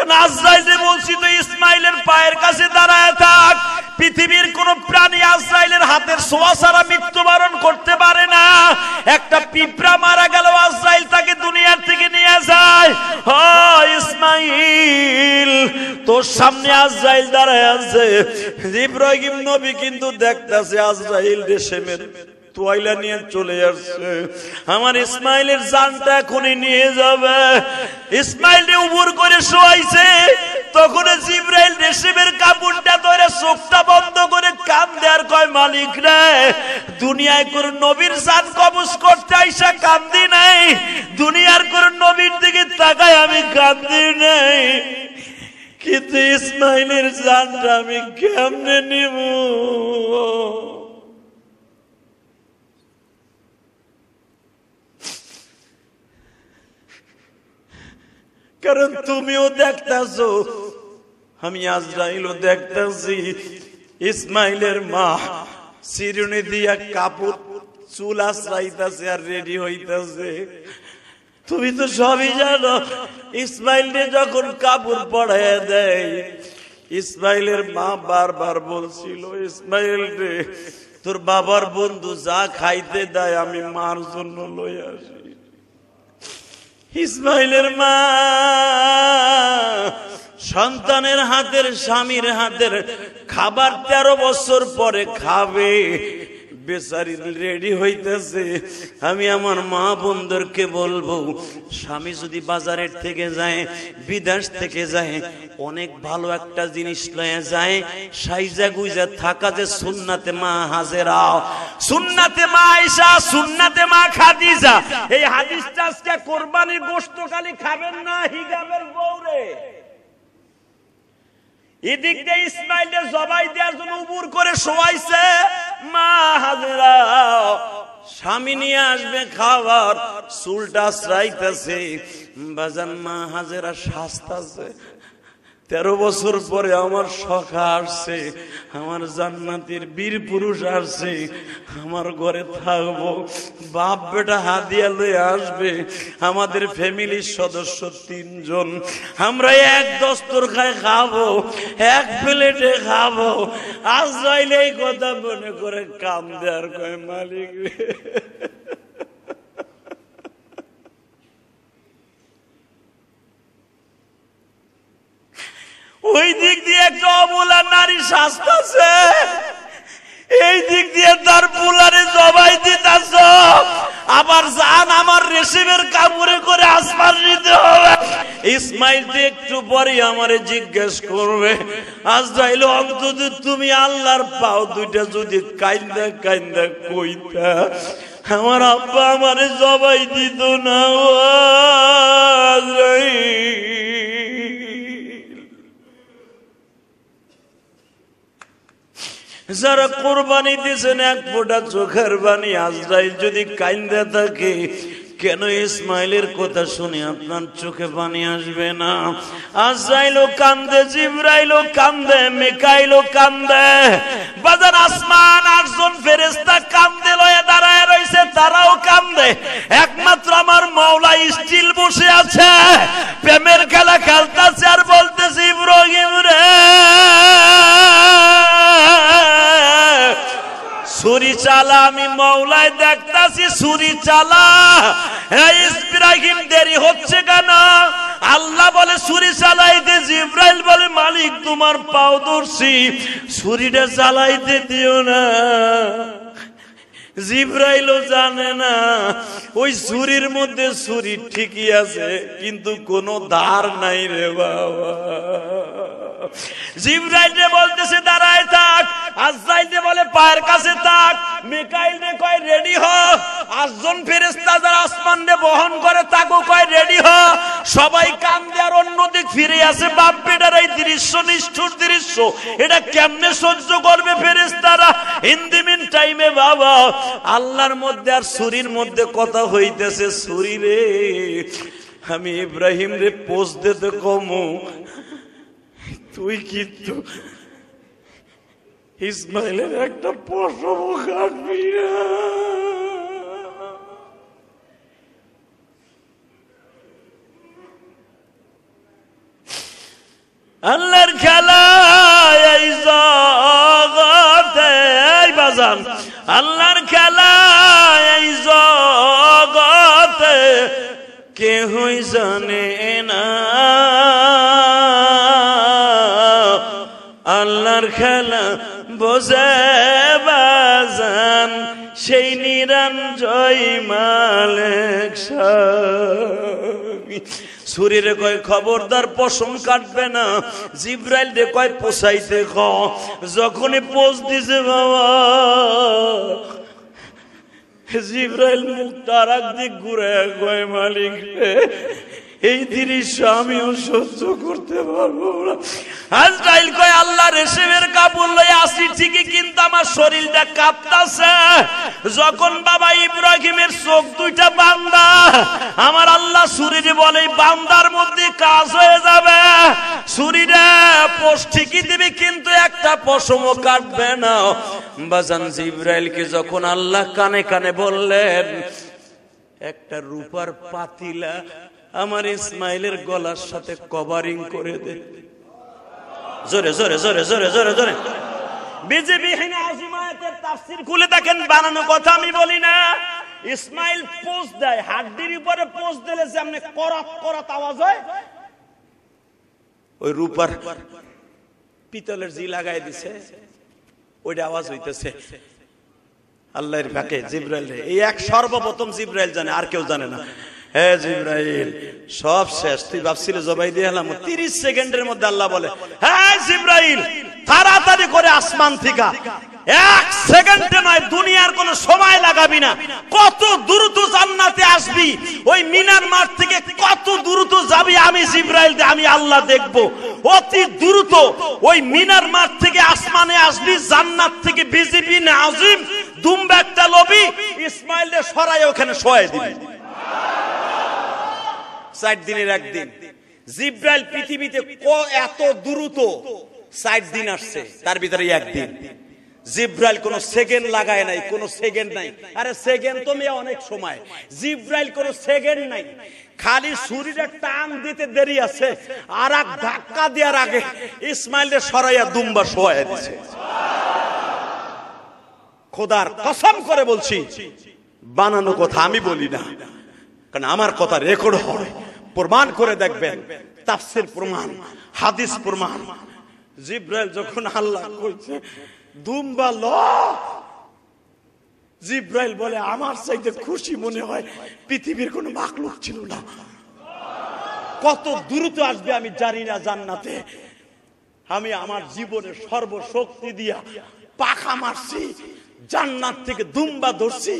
ইসমাইলের পায়ের কাছে দাঁড়ায় থাক পৃথিবীর কোন প্রাণী আজরাইলের হাতের সোয়া মৃত্যুবরণ করতে পারে না একটা পিঁপড়া মারা গেল আজরাইল তাকে দুনিয়ার থেকে নিয়ে যায় হ ইসমাইল তোর সামনে আজরাইল দাঁড়ায় আছে ইব্রাহিম নবী কিন্তু দেখতেছে আজরাইল রে মেরে তোয়াইলা নিয়ে চলে যাচ্ছে আমার ইসমাইলের জানটা এখনই নিয়ে যাবে ইসমাইল উবুর করে শোয়াইছে তখন জিব্রাইল রেশিমের কাপড়টা ধরে চোখটা বন্ধ করে কান দেয়ার কয় মালিক রে দুনিয়ায় কোন নবীর জান কবজ করতে আইসা কান্দি নাই দুনিয়ার কোন নবীর দিকে তাকায় আমি কান্দি নাই কিন্তু ইসমাইলের জানটা আমি কেমনে নিব কারণ তুমিও দেখতেছো আমি আজরাইল ও দেখতেছি ইসমাইলের মা সিরুনি দিয়া কাপড় চুল আশ্রাইতেছে আর রেডি হইতেছে তুমি তো সবই জানো ইসমাইল যখন কাপড় পড়ায় দেয় ইসমাইলের মা বারবার বলছিল ইসমাইল তোর বাবার বন্ধু যা খাইতে দেয় আমি মার জন্য লই আসি ইসমাইলের মা সন্তানের হাতের স্বামীর হাতের খাবার তেরো বছর পরে খাবে বেচারি রেডি হইতেছে আমি আমার মা বন্ধুরকে বলবো স্বামী যদি বাজারের থেকে যায় বিদেশ থেকে যায় অনেক ভালো একটা জিনিস লয়ে যায় সাইজা গুইজা থাকা যে সুন্নাতে মা হাজেরা সুন্নাতে মা আয়েশা সুন্নাতে মা খাদিজা এই হাদিসটা আজকে কুরবানির গোশত খালি খাবেন না হিগাবের গৌরে এদিক দিয়ে ইসমাইলে জবাই দেওয়ার জন্য উপর করে শোয়াইছে মা হাজরা স্বামী নিয়ে আসবে খাবার চুলটা শ্রাইতেছে বাজান মা হাজেরা আছে তেরো বছর পরে আমার সখা আসছে আমার জান্নাতির বীর পুরুষ আসছে আমার ঘরে থাকবো বাপ বেটা হাতিয়া লয়ে আসবে আমাদের ফ্যামিলির সদস্য তিনজন আমরা এক দস্তর খায় খাবো এক প্লেটে খাবো আজ এই কথা মনে করে কাম দেওয়ার কয় মালিক ওই দিক দিয়ে একটা আর নারী সাজতেছে এই দিক দিয়ে তার পুলারে জবাই দিতেছ আবার জান আমার রেশিমের কাপড়ে করে আসমান নিতে হবে ইসমাইল একটু পরে আমারে জিজ্ঞেস করবে আজ যাইলো অন্তত তুমি আল্লাহর পাও দুইটা যদি কাইন্দা কাইন্দা কইতা আমার আব্বা আমারে জবাই দিত না যারা কোরবানি দিয়েছেন এক ফোটা চোখের বাণী আজরাইল যদি কাইন্দে থাকে কেন ইসমাইলের কথা শুনে আপনার চোখে পানি আসবে না আজরাইলও কান্দে জিব্রাইলও কান্দে মেকাইলো কান্দে বাজার আসমান আটজন ফেরেস্তা কান্দে লয়ে দাঁড়ায় রয়েছে তারাও কান্দে একমাত্র আমার মাওলা স্টিল বসে আছে প্রেমের খেলা খেলতেছে আর বলতেছে ইব্রাহিম রে আমি মৌলায় দেখতাছি চুরি চালা হ্যাঁ ইব্রাহিম দেরি হচ্ছে কেন আল্লাহ বলে সুরি চালাইতে জিব্রাইল বলে মালিক তোমার পাও সুরিটা চালাইতে দিও না জিব্রাইলও জানে না ওই ছুরির মধ্যে ছুরি ঠিকই আছে কিন্তু কোনো ধার নাই রে বাবা থাক বলে থাক কয় রেডি হ যারা বহন করে কয় রেডি হ সবাই ফিরে আসে দৃশ্য নিষ্ঠুর দৃশ্য এটা কেমনে সহ্য করবে ফেরেস্তারা ইন টাইমে বাবা আল্লাহর মধ্যে আর সুরির মধ্যে কথা হইতেছে সুরি আমি ইব্রাহিম রে পোষ দিতে কমু তুই কিন্তু ইসমাইলের একটা প্রসব কাটবি আল্লাহর খেলা এই জগতে বাজান আল্লাহর খেলা জগতে কেহই জানে না আল্লাহর খেলা বোঝে বাজান সেই নিরঞ্জয় মালেক ছুরির কয় খবরদার পশম কাটবে না জিব্রাইল দে কয় পোষাইতে খ যখনই পোষ দিছে বাবা জিব্রাইল মুখ তারাক দিক ঘুরে কয় মালিক এই দৃশ্য আমিও সহ্য করতে পারবো না আজরাইল কয় আল্লাহ রেশমের কাপড় লই আসি ঠিকই কিন্তু আমার শরীরটা কাঁপতাছে যখন বাবা ইব্রাহিমের চোখ দুইটা বান্দা আমার আল্লাহ শরীর বলে বান্দার মধ্যে কাজ হয়ে যাবে শরীরে পোষ ঠিকই দিবি কিন্তু একটা পশমও কাটবে না বাজান ইব্রাহিলকে যখন আল্লাহ কানে কানে বললেন একটা রূপার পাতিলা আমার ইসমাইলের গলার সাথে কভারিং করে দে জোরে জোরে জোরে জোরে জোরে জোরে বিজেপিহীন আজিমায়াতের তাফসির খুলে দেখেন বানানো কথা আমি বলি না ইসমাইল পোজ দেয় হাড্ডির উপরে পোজ দিলে যে আপনি করাত করাত আওয়াজ হয় ওই রূপার পিতলের জি লাগাই দিছে ওইটা আওয়াজ হইতেছে আল্লাহর ফাঁকে জিব্রাইল এই এক সর্বপ্রথম জিব্রাইল জানে আর কেউ জানে না হ্যাঁ জিব্রাইল সব শেষ জবাই দিয়ে হলাম তিরিশ সেকেন্ডের মধ্যে আল্লাহ বলে হ্যাঁ জিব্রাইল তাড়াতাড়ি করে আসমান থিকা এক সেকেন্ডে নয় দুনিয়ার কোনো সময় লাগাবি না কত দ্রুত জান্নাতে আসবি ওই মিনার মাঠ থেকে কত দ্রুত যাবি আমি জিব্রাইল আমি আল্লাহ দেখবো অতি দ্রুত ওই মিনার মাঠ থেকে আসমানে আসবি জান্নাত থেকে বিজেপি নাজিম দুম্বা একটা লবি ইসমাইলে সরাই ওখানে সহায় দিবি ষাট দিনের একদিন জিব্রাইল পৃথিবীতে এত দ্রুত ষাট দিন আসছে তার ভিতরে একদিন জিব্রাইল কোন সেকেন্ড লাগায় নাই কোন সেকেন্ড নাই আরে সেকেন্ড তো মেয়ে অনেক সময় জিব্রাইল কোন সেকেন্ড নাই খালি শরীরে টান দিতে দেরি আছে আর এক ধাক্কা দেওয়ার আগে ইসমাইলে সরাইয়া দুম্বা শোয়া দিছে খোদার কসম করে বলছি বানানো কথা আমি বলি না কারণ আমার কথা রেকর্ড হয় প্রমাণ করে দেখবেন তাফসির প্রমাণ হাদিস প্রমাণ জিব্রাইল যখন আল্লাহ কইছে দুম্বা ল জিব্রাইল বলে আমার চাইতে খুশি মনে হয় পৃথিবীর কোনো মাকলুক ছিল না কত দ্রুত আসবে আমি জানি না জান্নাতে আমি আমার জীবনে সর্বশক্তি দিয়া পাখা মারছি জান্নাত থেকে দুম্বা ধরছি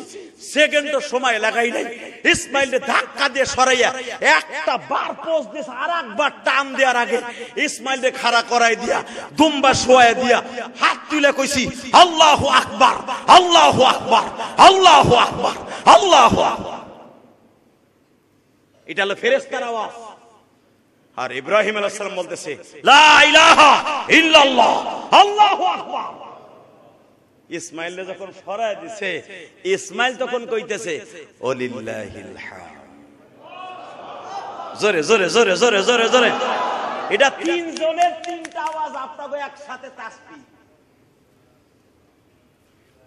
সেকেন্ড সময় লাগাই নাই ইসমাইল ধাক্কা দিয়ে সরাইয়া একটা বার পোস দিয়ে আর একবার টান দেওয়ার আগে ইসমাইল খাড়া করাই দিয়া দুম্বা শোয়াই দিয়া হাত তুলে কইছি আল্লাহ আকবার আল্লাহ আকবার আল্লাহ আকবার আল্লাহ এটা হলো ফেরেস্তার আওয়াজ আর ইব্রাহিম আলাহ সালাম বলতেছে লা ইলাহা ইল্লাল্লাহ আল্লাহু আকবার ইসমাইল যখন ফরায় দিছে ইসমাইল তখন কইতেছে এটা তিন জনের তিনটা আওয়াজ আপনাকে একসাথে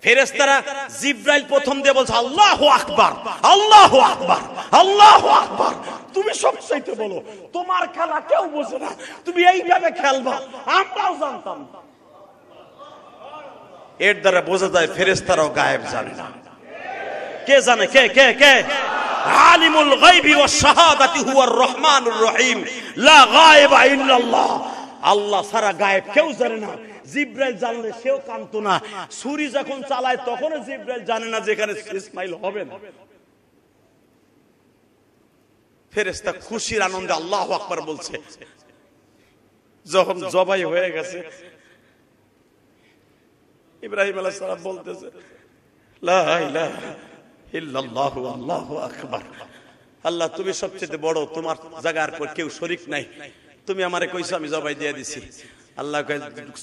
ফেরেস্তারা জিব্রাইল প্রথম দিয়ে বলছে আল্লাহ আকবার আল্লাহ আকবার আল্লাহ আকবার তুমি চাইতে বলো তোমার খেলা কেউ বোঝে না তুমি এইভাবে খেলবা আমরাও জানতাম না এর দ্বারা বোঝা যায় ফেরেস্তারাও গায়েব জানে না কে জানে কে কে কে আলিমুল ওয়াস শাহাদাতি হুয়ার রহমানুর রহিম লা ইল্লাল্লাহ আল্লাহ সারা গায়েব কেউ জানে না জিব্রাইল জানলে সেও না যখন চালায় তখন জিব্রাইল জানে না যেখানে ইসমাইল হবে না ফেরেস্তা খুশির আনন্দে আল্লাহ আকবার বলছে যখন জবাই হয়ে গেছে ইব্রাহিম আলাহ সালাম বলতেছে আল্লাহ তুমি সবচেয়ে বড় তোমার জায়গার পর কেউ শরিক নাই তুমি আমারে কইস আমি জবাই দিয়ে দিছি আল্লাহ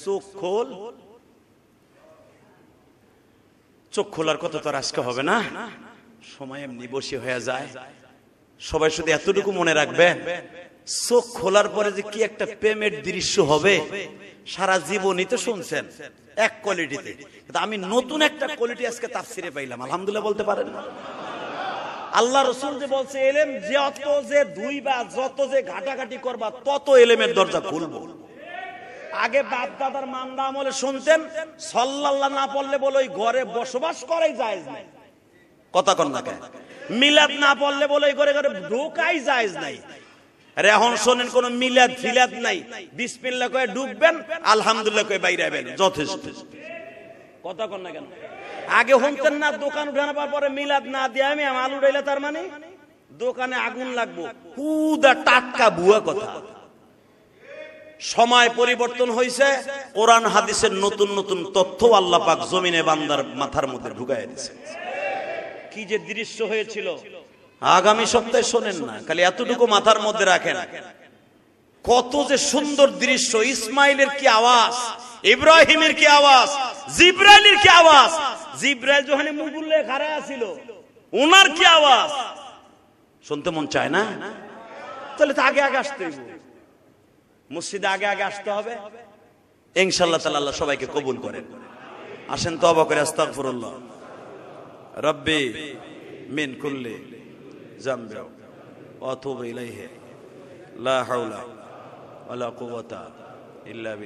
চোখ খোল চোখ খোলার কত তো আজকে হবে না সময় এমনি বসে হয়ে যায় সবাই শুধু এতটুকু মনে রাখবেন চোখ খোলার পরে যে কি একটা প্রেমের দৃশ্য হবে সারা জীবনই তো শুনছেন এক কোয়ালিটিতে কিন্তু আমি নতুন একটা কোয়ালিটি আজকে তাফসিরে পাইলাম আলহামদুলিল্লাহ বলতে পারেন না আল্লাহ রসুল যে বলছে এলেম যে অত যে দুই বা যত যে ঘাটাঘাটি করবা তত এলেমের দরজা খুলবো আগে বাপ দাদার মান্দা আমলে শুনতেন সল্লাল্লাহ না পড়লে বলে ওই ঘরে বসবাস করাই যায় না কথা কন না মিলাদ না পড়লে বলে ওই ঘরে ঘরে ঢোকাই যায় নাই আর এখন শোনেন কোন মিলাদ ফিলাদ নাই বিসমিল্লা কয়ে ডুববেন আলহামদুলিল্লাহ কয়ে বাইরে আবেন যথেষ্ট কথা কন না কেন আগে হুমতেন না দোকান উঠানোর পরে মিলাদ না দিয়ে আমি আলু ডাইলে তার মানে দোকানে আগুন লাগবো কুদা টাটকা বুয়া কথা সময় পরিবর্তন হয়েছে কোরআন হাদিসের নতুন নতুন তথ্য আল্লাহ পাক জমিনে বান্দার মাথার মধ্যে ঢুকাই দিয়েছে কি যে দৃশ্য হয়েছিল আগামী সপ্তাহে শোনেন না খালি এতটুকু মাথার মধ্যে রাখেন কত যে সুন্দর দৃশ্য ইসমাইলের কি আওয়াজ ইব্রাহিমের কি আওয়াজ জিব্রাইলের কি আওয়াজ জিব্রাইল যখন মুগুল্লে খারা ছিল ওনার কি আওয়াজ শুনতে মন চায় না তাহলে তো আগে আগে আসতে মসজিদে আগে আগে আসতে হবে ইনশাল্লাহ তালা আল্লাহ সবাইকে কবুল করেন আসেন অবাক করে আস্তাগফিরুল্লাহ রব্বি মিন কুল্লি ذنب وأتوب إليه গত শুক্রবার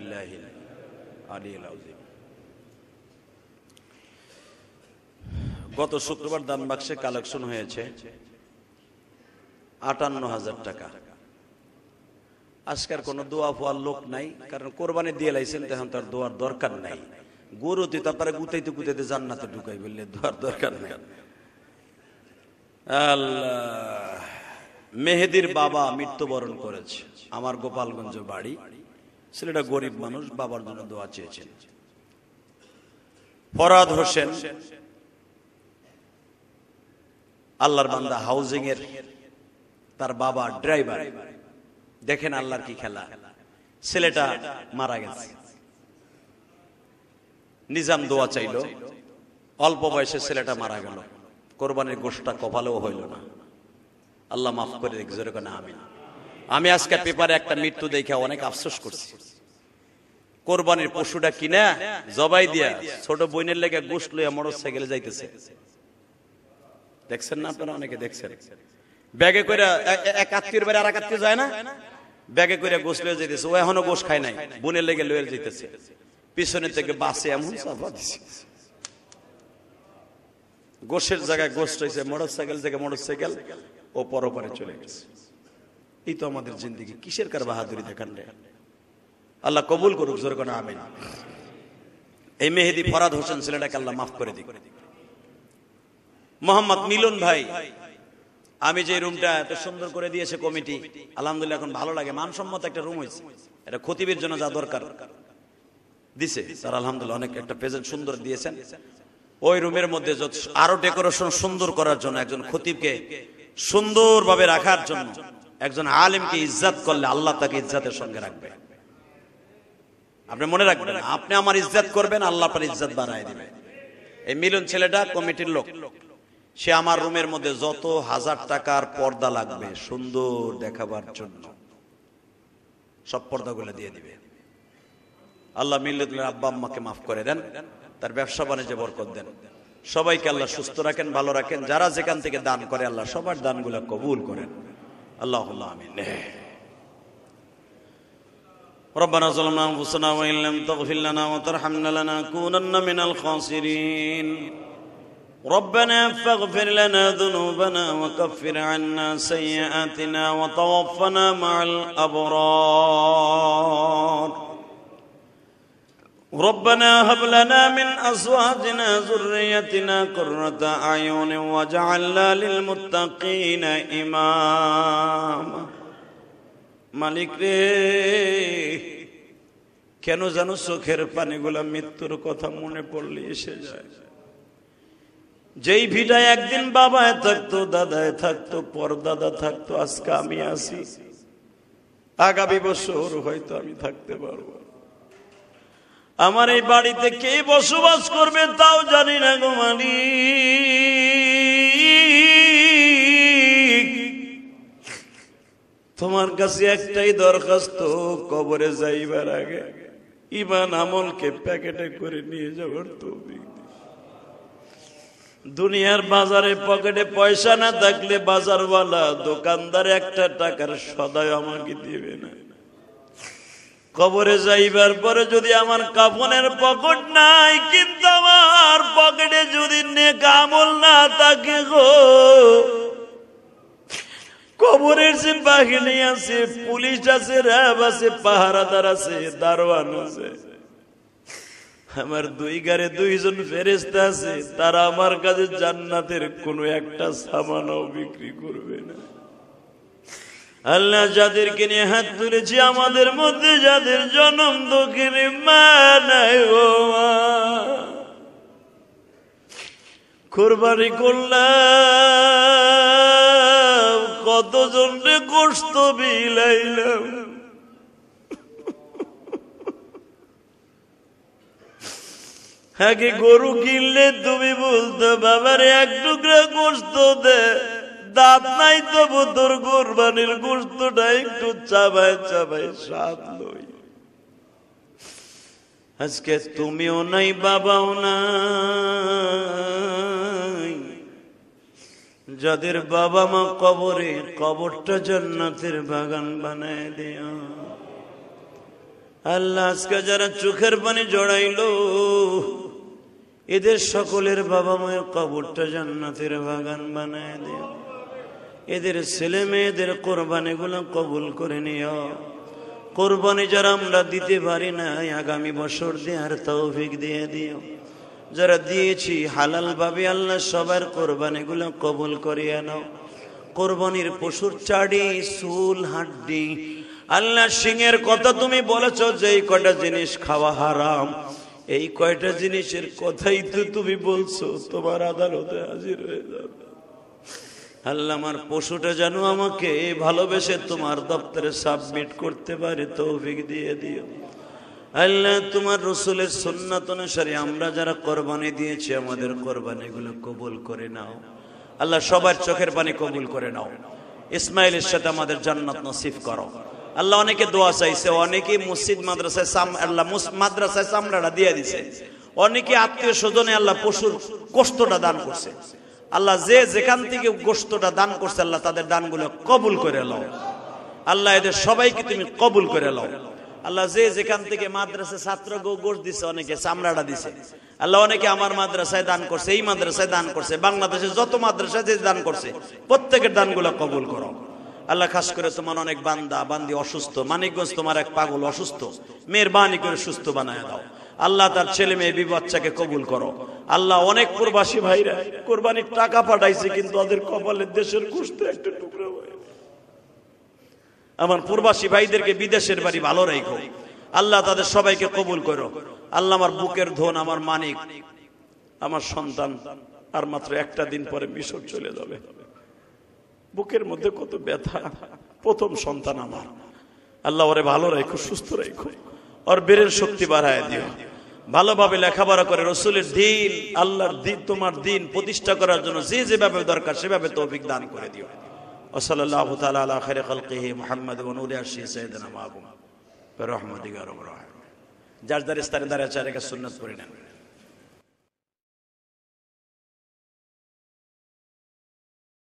দান বাক্সে কালেকশন হয়েছে আটান্ন হাজার টাকা আজকের কোন দোয়া ফোয়ার লোক নাই কারণ কোরবানি দিয়ে লাইছেন তখন তার দোয়ার দরকার নাই গরুতে তারপরে গুতাইতে গুতাইতে জান্নাতে ঢুকাই বললে দোয়ার দরকার নাই মেহেদির বাবা মৃত্যুবরণ করেছে আমার গোপালগঞ্জ বাড়ি ছেলেটা গরিব মানুষ বাবার জন্য দোয়া চেয়েছেন ফরাদ হোসেন আল্লাহর বান্দা হাউজিং এর তার বাবা ড্রাইভার দেখেন আল্লাহর কি খেলা ছেলেটা মারা গেছে নিজাম দোয়া চাইল অল্প বয়সে ছেলেটা মারা গেল কোরবানির গোষ্ঠটা কপালেও হইল না আল্লাহ মাফ করে দেখ জোরে কেন আমি আমি আজকে পেপারে একটা মৃত্যু দেখে অনেক আফসোস করছি কোরবানির পশুটা কিনা জবাই দিয়া ছোট বইনের লেগে গোস লইয়া মোটর সাইকেলে যাইতেছে দেখছেন না আপনারা অনেকে দেখছেন ব্যাগে করে এক আত্মীয় বাড়ি আর এক আত্মীয় যায় না ব্যাগে করে গোস লইয়া যাইতেছে ও এখনো গোস খায় নাই বোনের লেগে লইয়া যাইতেছে পিছনের থেকে বাসে এমন চাপা দিছে গোসের জায়গায় গোস রয়েছে মোটর সাইকেল থেকে মোটর সাইকেল ও পরপরে চলে গেছে এই তো আমাদের জিন্দিগি কিসের কার বাহাদুরি দেখান রে আল্লাহ কবুল করুক জোর কোনো আমিন এই মেহেদি ফরাদ হোসেন ছেলেটাকে আল্লাহ মাফ করে দিক মোহাম্মদ মিলন ভাই আমি যে রুমটা এত সুন্দর করে দিয়েছে কমিটি আলহামদুলিল্লাহ এখন ভালো লাগে মানসম্মত একটা রুম হয়েছে এটা খতিবের জন্য যা দরকার দিছে তারা আলহামদুলিল্লাহ অনেক একটা প্রেজেন্ট সুন্দর দিয়েছেন ওই রুমের মধ্যে আরো ডেকোরেশন সুন্দর করার জন্য একজন খতিবকে সুন্দরভাবে রাখার জন্য একজন আলিমকে ইজ্জাত করলে আল্লাহ তাকে ইজ্জাতের সঙ্গে রাখবে আপনি মনে রাখবেন আপনি আমার ইজ্জাত করবেন আল্লাহ আপনার ইজ্জাত বাড়ায় দিবে এই মিলন ছেলেটা কমিটির লোক সে আমার রুমের মধ্যে যত হাজার টাকার পর্দা লাগবে সুন্দর দেখাবার জন্য সব পর্দাগুলো দিয়ে দিবে আল্লাহ মিল্লুল আব্বা আম্মাকে মাফ করে দেন তার ব্যবসা বাণিজ্য বরকত দেন সবাইকে আল্লাহ সুস্থ রাখেন ভালো রাখেন যারা যেখান থেকে দান করে আল্লাহ সবার দানগুলো কবুল করেন আল্লাহ আমিন ربنا ظلمنا انفسنا وان لم تغفر لنا وترحمنا لنكونن من الخاسرين ربنا فاغفر لنا ذنوبنا وكفر عنا سيئاتنا وتوفنا مع الابرار ربنا هب لنا من أزواجنا ذريتنا قرة أعين واجعلنا للمتقين إماما মালিক রে কেন জানো চোখের পানিগুলা মৃত্যুর কথা মনে পড়লে এসে যায় যেই ভিটায় একদিন বাবায় থাকতো দাদায় থাকতো পর দাদা থাকতো আজকে আমি আসি আগামী বছর হয়তো আমি থাকতে পারবো আমার এই বাড়িতে কে বসবাস করবে তাও জানি না গো মানি তোমার কাছে একটাই দরখাস্ত কবরে যাইবার আগে ইমান আমলকে প্যাকেটে করে নিয়ে যাবার তুমি দুনিয়ার বাজারে পকেটে পয়সা না থাকলে বাজারওয়ালা দোকানদার একটা টাকার সদায় আমাকে দিবে না কবরে যাইবার পরে যদি আমার কাফনের পকেট নাই কিন্তু আমার পকেটে যদি নেকামল না থাকে গো কবরের যে বাহিনী আছে পুলিশ আছে র্যাব আছে পাহারাদার আছে দারোয়ান আছে আমার দুই গারে দুইজন ফেরেস্তা আছে তারা আমার কাছে জান্নাতের কোনো একটা সামানও বিক্রি করবে না আল্লাহ যাদেরকে নিয়ে হাত তুলেছি আমাদের মধ্যে যাদের জনম দক্ষিণে মা ও কোরবানি করলাম কতজন রে কষ্ট বিলাইলাম হ্যাঁ গরু কিনলে তুমি বলতো বাবারে এক টুকরা কষ্ট দেয় দাঁত নাই তবু তোর কোরবানির গোস্তটা একটু চাবাই চাবাই সাত লই আজকে তুমিও নাই বাবাও না যাদের বাবা মা কবরে কবরটা জন্নাতের বাগান বানায় দেয়া আল্লাহ আজকে যারা চোখের পানি জড়াইল এদের সকলের বাবা মায়ের কবরটা জান্নাতের বাগান বানায় দেয়া এদের ছেলে মেয়েদের কোরবানিগুলো কবুল করে নিও কোরবানি যারা আমরা দিতে পারি না আগামী বছর দেওয়ার তৌফিক দিয়ে দিও যারা দিয়েছি হালালভাবে আল্লাহ সবার কোরবানিগুলো কবুল করিয়ে নাও কোরবানির পশুর চাড়ি চুল হাড্ডি আল্লাহ সিংয়ের কথা তুমি বলেছ যে এই কয়টা জিনিস খাওয়া হারাম এই কয়টা জিনিসের কথাই তো তুমি বলছো তোমার আদালতে হাজির হয়ে যাবে আল্লাহ আমার পশুটা যেন আমাকে ভালোবেসে তোমার দপ্তরে সাবমিট করতে পারে তৌফিক দিয়ে দিও আল্লাহ তোমার রসুলের সন্ন্যত অনুসারে আমরা যারা কোরবানি দিয়েছি আমাদের কোরবানিগুলো কবুল করে নাও আল্লাহ সবার চোখের পানি কবুল করে নাও ইসমাইলের সাথে আমাদের জান্নাত নসিফ করো আল্লাহ অনেকে দোয়া চাইছে অনেকে মসজিদ মাদ্রাসায় সাম আল্লাহ মাদ্রাসায় চামড়াটা দিয়ে দিছে অনেকে আত্মীয় স্বজনে আল্লাহ পশুর কষ্টটা দান করছে আল্লাহ যে যেখান থেকে গোস্তটা দান করছে আল্লাহ তাদের দানগুলো কবুল করে লও আল্লাহ এদের সবাইকে তুমি কবুল করে লও আল্লাহ যে যেখান থেকে মাদ্রাসা ছাত্র গোস দিছে অনেকে চামড়াটা দিছে আল্লাহ অনেকে আমার মাদ্রাসায় দান করছে এই মাদ্রাসায় দান করছে বাংলাদেশে যত মাদ্রাসায় যে দান করছে প্রত্যেকের দানগুলো কবুল করো আল্লাহ খাস করে তোমার অনেক বান্দা বান্দি অসুস্থ মানিকগঞ্জ তোমার এক পাগল অসুস্থ মেয়ের বাণী করে সুস্থ বানায় দাও আল্লাহ তার ছেলে মেয়ে বিবাচ্চাকে কবুল করো আল্লাহ অনেক প্রবাসী ভাইরা কোরবানির টাকা পাঠাইছে কিন্তু ওদের কপালে দেশের খুঁজতে একটা টুকরো আমার প্রবাসী ভাইদেরকে বিদেশের বাড়ি ভালো রেখো আল্লাহ তাদের সবাইকে কবুল করো আল্লাহ আমার বুকের ধন আমার মানিক আমার সন্তান আর মাত্র একটা দিন পরে মিশর চলে যাবে বুকের মধ্যে কত ব্যথা প্রথম সন্তান আমার আল্লাহ ওরে ভালো রেখো সুস্থ রেখো ওর বেরের শক্তি বাড়ায় দিও ভালোভাবে লেখাপড়া করে রসুলের দিন আল্লাহর দিন তোমার দিন প্রতিষ্ঠা করার জন্য যে যেভাবে দরকার সেভাবে তো অভিজ্ঞান করে দিও যার যার স্থানে দাঁড়িয়ে চারে সুন্নত করে নেন